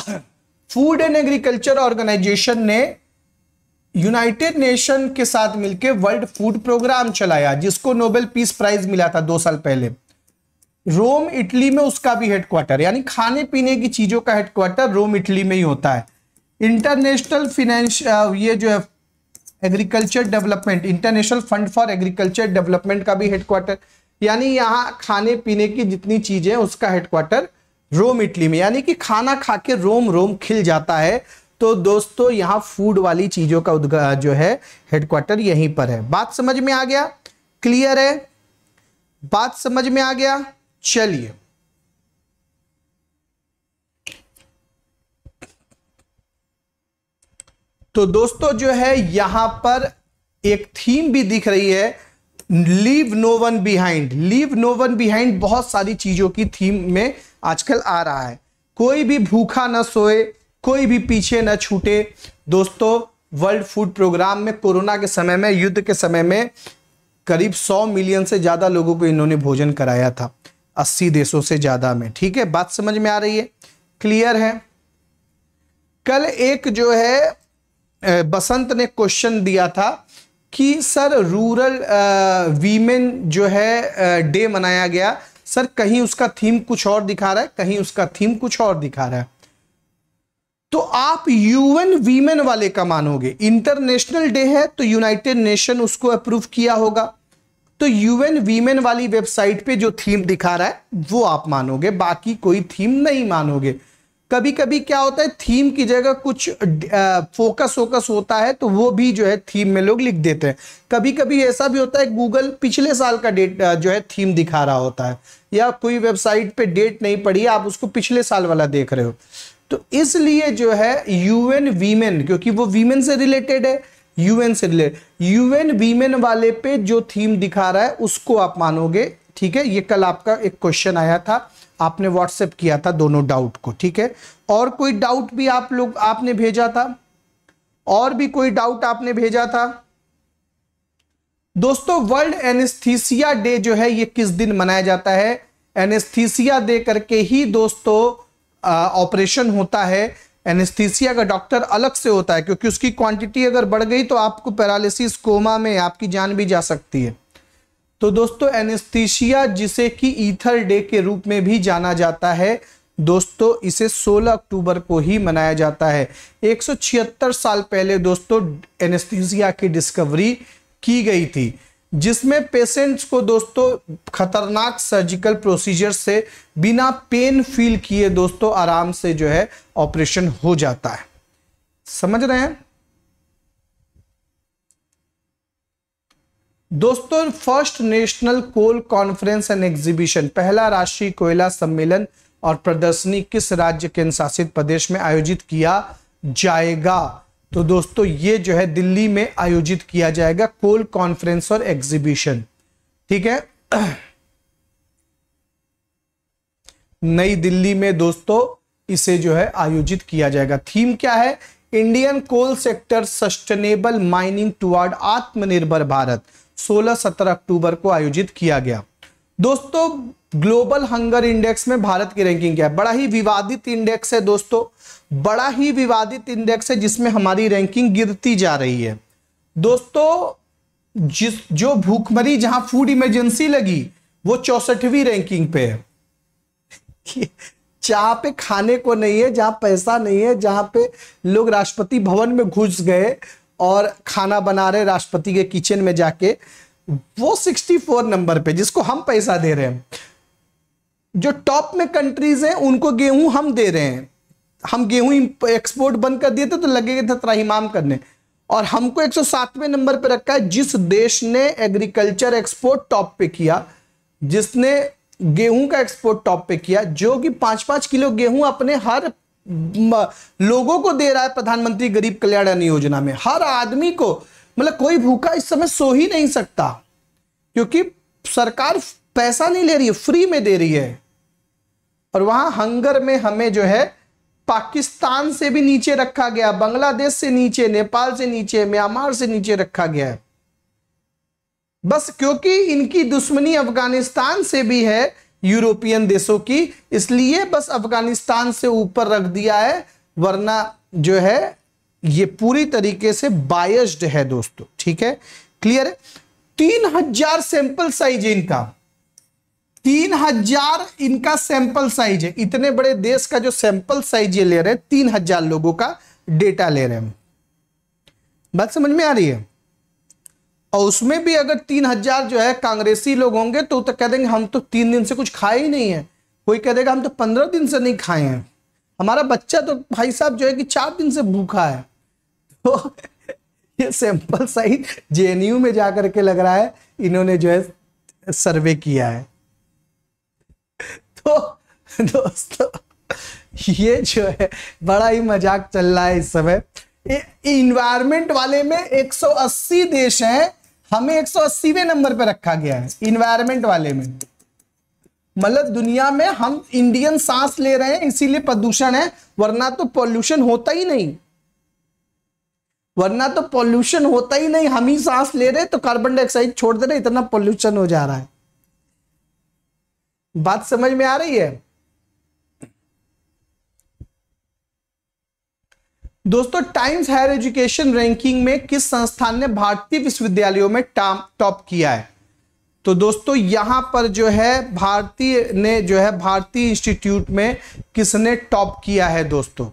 Speaker 1: फूड एंड एग्रीकल्चर ऑर्गेनाइजेशन ने यूनाइटेड नेशन के साथ मिलकर वर्ल्ड फूड प्रोग्राम चलाया जिसको नोबेल पीस प्राइज मिला था दो साल पहले रोम इटली में उसका भी हेडक्वार्टर यानी खाने पीने की चीज़ों का हेडक्वार्टर रोम इटली में ही होता है इंटरनेशनल फिनेंश ये जो है agriculture development international fund for agriculture development का भी हेडक्वार्टर यानी यहाँ खाने पीने की जितनी चीज़ें उसका हेडक्वार्टर रोम इटली में यानी कि खाना खा के रोम रोम खिल जाता है तो दोस्तों यहाँ फूड वाली चीज़ों का जो है हेडक्वार्टर यहीं पर है बात समझ में आ गया क्लियर है बात समझ में आ गया चलिए तो दोस्तों जो है यहां पर एक थीम भी दिख रही है leave no one behind leave no one behind बहुत सारी चीजों की थीम में आजकल आ रहा है कोई भी भूखा ना सोए कोई भी पीछे ना छूटे दोस्तों वर्ल्ड फूड प्रोग्राम में कोरोना के समय में युद्ध के समय में करीब 100 मिलियन से ज़्यादा लोगों को इन्होंने भोजन कराया था अस्सी देशों से ज़्यादा में ठीक है बात समझ में आ रही है क्लियर है कल एक जो है बसंत ने क्वेश्चन दिया था कि सर रूरल वीमेन जो है डे मनाया गया सर कहीं उसका थीम कुछ और दिखा रहा है कहीं उसका थीम कुछ और दिखा रहा है तो आप यूएन वीमेन वाले का मानोगे इंटरनेशनल डे है तो यूनाइटेड नेशन उसको अप्रूव किया होगा तो यूएन वीमेन वाली वेबसाइट पे जो थीम दिखा रहा है वो आप मानोगे बाकी कोई थीम नहीं मानोगे कभी कभी क्या होता है थीम की जगह कुछ फोकस वोकस होता है तो वो भी जो है थीम में लोग लिख देते हैं कभी कभी ऐसा भी होता है गूगल पिछले साल का डेट जो है थीम दिखा रहा होता है या कोई वेबसाइट पे डेट नहीं पड़ी आप उसको पिछले साल वाला देख रहे हो तो इसलिए जो है यूएन वीमेन क्योंकि वो वीमेन से रिलेटेड है यूएन से रिलेटेड यूएन वीमेन वाले पे जो थीम दिखा रहा है उसको आप मानोगे ठीक है ये कल आपका एक क्वेश्चन आया था आपने व्हाट्सएप किया था दोनों डाउट को ठीक है और कोई डाउट भी आप लोग आपने भेजा था और भी कोई डाउट आपने भेजा था दोस्तों वर्ल्ड एनेस्थीसिया डे जो है ये किस दिन मनाया जाता है एनेस्थीसिया दे करके ही दोस्तों ऑपरेशन होता है एनेस्थीसिया का डॉक्टर अलग से होता है क्योंकि उसकी क्वांटिटी अगर बढ़ गई तो आपको पैरालिसिस कोमा में आपकी जान भी जा सकती है तो दोस्तों एनेस्थीसिया जिसे कि ईथर डे के रूप में भी जाना जाता है दोस्तों इसे 16 अक्टूबर को ही मनाया जाता है 176 साल पहले दोस्तों एनेस्थीसिया की डिस्कवरी की गई थी जिसमें पेशेंट्स को दोस्तों खतरनाक सर्जिकल प्रोसीजर से बिना पेन फील किए दोस्तों आराम से जो है ऑपरेशन हो जाता है समझ रहे हैं दोस्तों first national coal conference and exhibition पहला राष्ट्रीय कोयला सम्मेलन और प्रदर्शनी किस राज्य केंद्र शासित प्रदेश में आयोजित किया जाएगा तो दोस्तों ये जो है दिल्ली में आयोजित किया जाएगा कोल कॉन्फ्रेंस और एग्जीबिशन ठीक है नई दिल्ली में दोस्तों इसे जो है आयोजित किया जाएगा थीम क्या है Indian coal sector sustainable mining toward Atmanirbhar Bharat 16-17 अक्टूबर को आयोजित किया गया दोस्तों ग्लोबल हंगर इंडेक्स में भारत की रैंकिंग क्या है बड़ा ही विवादित इंडेक्स है दोस्तों बड़ा ही विवादित इंडेक्स है जिसमें हमारी रैंकिंग गिरती जा रही है दोस्तों जिस जो भूखमरी जहां फूड इमरजेंसी लगी वो चौसठवीं रैंकिंग पे है जहां पे खाने को नहीं है जहां पैसा नहीं है जहां पे लोग राष्ट्रपति भवन में घुस गए और खाना बना रहे राष्ट्रपति के किचन में जाके वो 64 नंबर पे जिसको हम पैसा दे रहे हैं जो टॉप में कंट्रीज हैं उनको गेहूं हम दे रहे हैं हम गेहूं एक्सपोर्ट बंद कर दिए थे तो लगे थे त्राहीमाम करने और हमको एक नंबर पर रखा है जिस देश ने एग्रीकल्चर एक्सपोर्ट टॉप पे किया जिसने गेहूं का एक्सपोर्ट टॉप पे किया जो कि पांच पांच किलो गेहूं अपने हर लोगों को दे रहा है प्रधानमंत्री गरीब कल्याण योजना में हर आदमी को मतलब कोई भूखा इस समय सो ही नहीं सकता क्योंकि सरकार पैसा नहीं ले रही है फ्री में दे रही है और वहां हंगर में हमें जो है पाकिस्तान से भी नीचे रखा गया बांग्लादेश से नीचे नेपाल से नीचे म्यांमार से नीचे रखा गया है बस क्योंकि इनकी दुश्मनी अफगानिस्तान से भी है यूरोपियन देशों की इसलिए बस अफगानिस्तान से ऊपर रख दिया है वरना जो है ये पूरी तरीके से बायस्ड है दोस्तों ठीक है क्लियर है तीन हजार सैंपल साइज इनका तीन हजार इनका सैंपल साइज है इतने बड़े देश का जो सैंपल साइज ये ले रहे हैं तीन हजार लोगों का डेटा ले रहे हैं बात समझ में आ रही है और उसमें भी अगर तीन हजार जो है कांग्रेसी लोग होंगे तो तो कह देंगे हम तो तीन दिन से कुछ खाए ही नहीं है कोई कह देगा हम तो पंद्रह दिन से नहीं खाए हैं हमारा बच्चा तो भाई साहब जो है कि चार दिन से भूखा है तो [laughs] ये सैंपल साइज जेएनयू में जा करके लग रहा है इन्होंने जो है सर्वे किया है तो दोस्तों ये जो है बड़ा ही मजाक चल रहा है इस समय इन्वायरमेंट वाले में 180 देश हैं हमें 180वें नंबर पर रखा गया है इन्वायरमेंट वाले में मतलब दुनिया में हम इंडियन सांस ले रहे हैं इसीलिए प्रदूषण है वरना तो पॉल्यूशन होता ही नहीं वरना तो पॉल्यूशन होता ही नहीं हम ही सांस ले रहे तो कार्बन डाइऑक्साइड छोड़ दे रहे इतना पॉल्यूशन हो जा रहा है बात समझ में आ रही है दोस्तों टाइम्स हायर एजुकेशन रैंकिंग में किस संस्थान ने भारतीय विश्वविद्यालयों में टॉप किया है तो दोस्तों यहां पर जो है भारतीय ने जो है भारतीय इंस्टीट्यूट में किसने टॉप किया है दोस्तों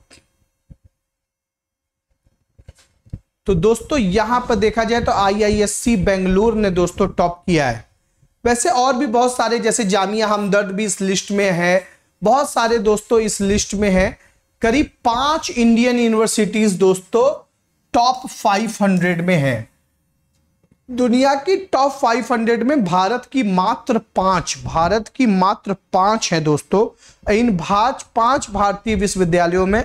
Speaker 1: तो दोस्तों यहां पर देखा जाए तो आईआईएससी बेंगलुरु ने दोस्तों टॉप किया है वैसे और भी बहुत सारे जैसे जामिया हमदर्द भी इस लिस्ट में है बहुत सारे दोस्तों इस लिस्ट में है करीब पांच इंडियन यूनिवर्सिटीज दोस्तों टॉप 500 में है दुनिया की टॉप 500 में भारत की मात्र पांच भारत की मात्र पांच है दोस्तों इन भाज पांच भारतीय विश्वविद्यालयों में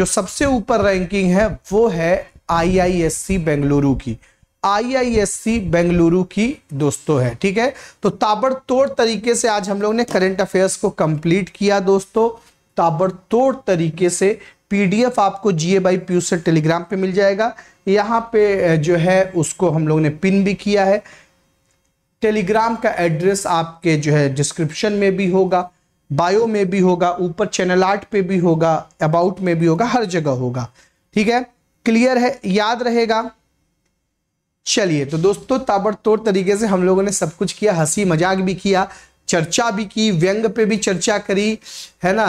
Speaker 1: जो सबसे ऊपर रैंकिंग है वो है आईआईएससी बेंगलुरु की आईआईएससी बेंगलुरु की दोस्तों है ठीक है तो ताबड़तोड़ तरीके से आज हम लोग ने करंट अफेयर्स को कंप्लीट किया दोस्तों ताबड़तोड़ तरीके से पीडीएफ आपको जीए बाई पी से टेलीग्राम पे मिल जाएगा यहाँ पे जो है उसको हम लोग ने पिन भी किया है टेलीग्राम का एड्रेस आपके जो है डिस्क्रिप्शन में भी होगा बायो में भी होगा ऊपर चैनल आर्ट पे भी होगा अबाउट में भी होगा हर जगह होगा ठीक है क्लियर है याद रहेगा चलिए तो दोस्तों ताबड़तोड़ तरीके से हम लोगों ने सब कुछ किया हंसी मजाक भी किया चर्चा भी की व्यंग पे भी चर्चा करी है ना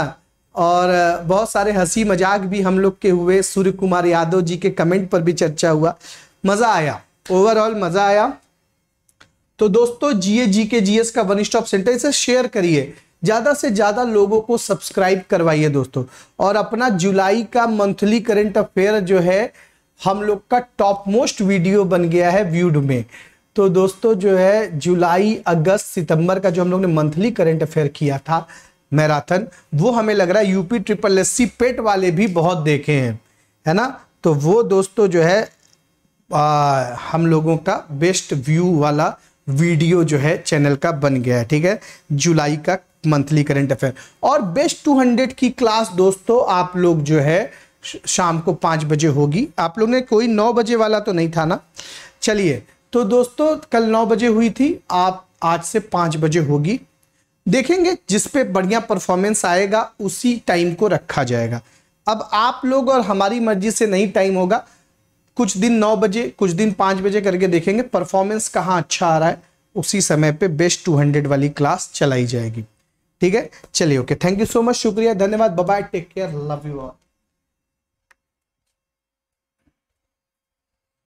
Speaker 1: और बहुत सारे हंसी मजाक भी हम लोग के हुए सूर्य कुमार यादव जी के कमेंट पर भी चर्चा हुआ मज़ा आया ओवरऑल मज़ा आया तो दोस्तों जीए जी के जीएस का वन स्टॉप सेंटर इसे शेयर करिए ज़्यादा से ज़्यादा लोगों को सब्सक्राइब करवाइए दोस्तों और अपना जुलाई का मंथली करंट अफेयर जो है हम लोग का टॉप मोस्ट वीडियो बन गया है व्यूड में तो दोस्तों जो है जुलाई अगस्त सितंबर का जो हम लोग ने मंथली करेंट अफेयर किया था मैराथन वो हमें लग रहा है UP triple S C PET वाले भी बहुत देखे हैं है ना तो वो दोस्तों जो है आ, हम लोगों का बेस्ट व्यू वाला वीडियो जो है चैनल का बन गया है ठीक है जुलाई का मंथली करंट अफेयर और बेस्ट 200 की क्लास दोस्तों आप लोग जो है शाम को पाँच बजे होगी आप लोग ने कोई नौ बजे वाला तो नहीं था ना चलिए तो दोस्तों कल नौ बजे हुई थी आप आज से पाँच बजे होगी देखेंगे जिस पे बढ़िया परफॉर्मेंस आएगा उसी टाइम को रखा जाएगा अब आप लोग और हमारी मर्जी से नहीं टाइम होगा कुछ दिन नौ बजे कुछ दिन पाँच बजे करके देखेंगे परफॉर्मेंस कहाँ अच्छा आ रहा है उसी समय पे बेस्ट टू हंड्रेड वाली क्लास चलाई जाएगी ठीक है चलिए okay thank you so much शुक्रिया धन्यवाद bye take care love you all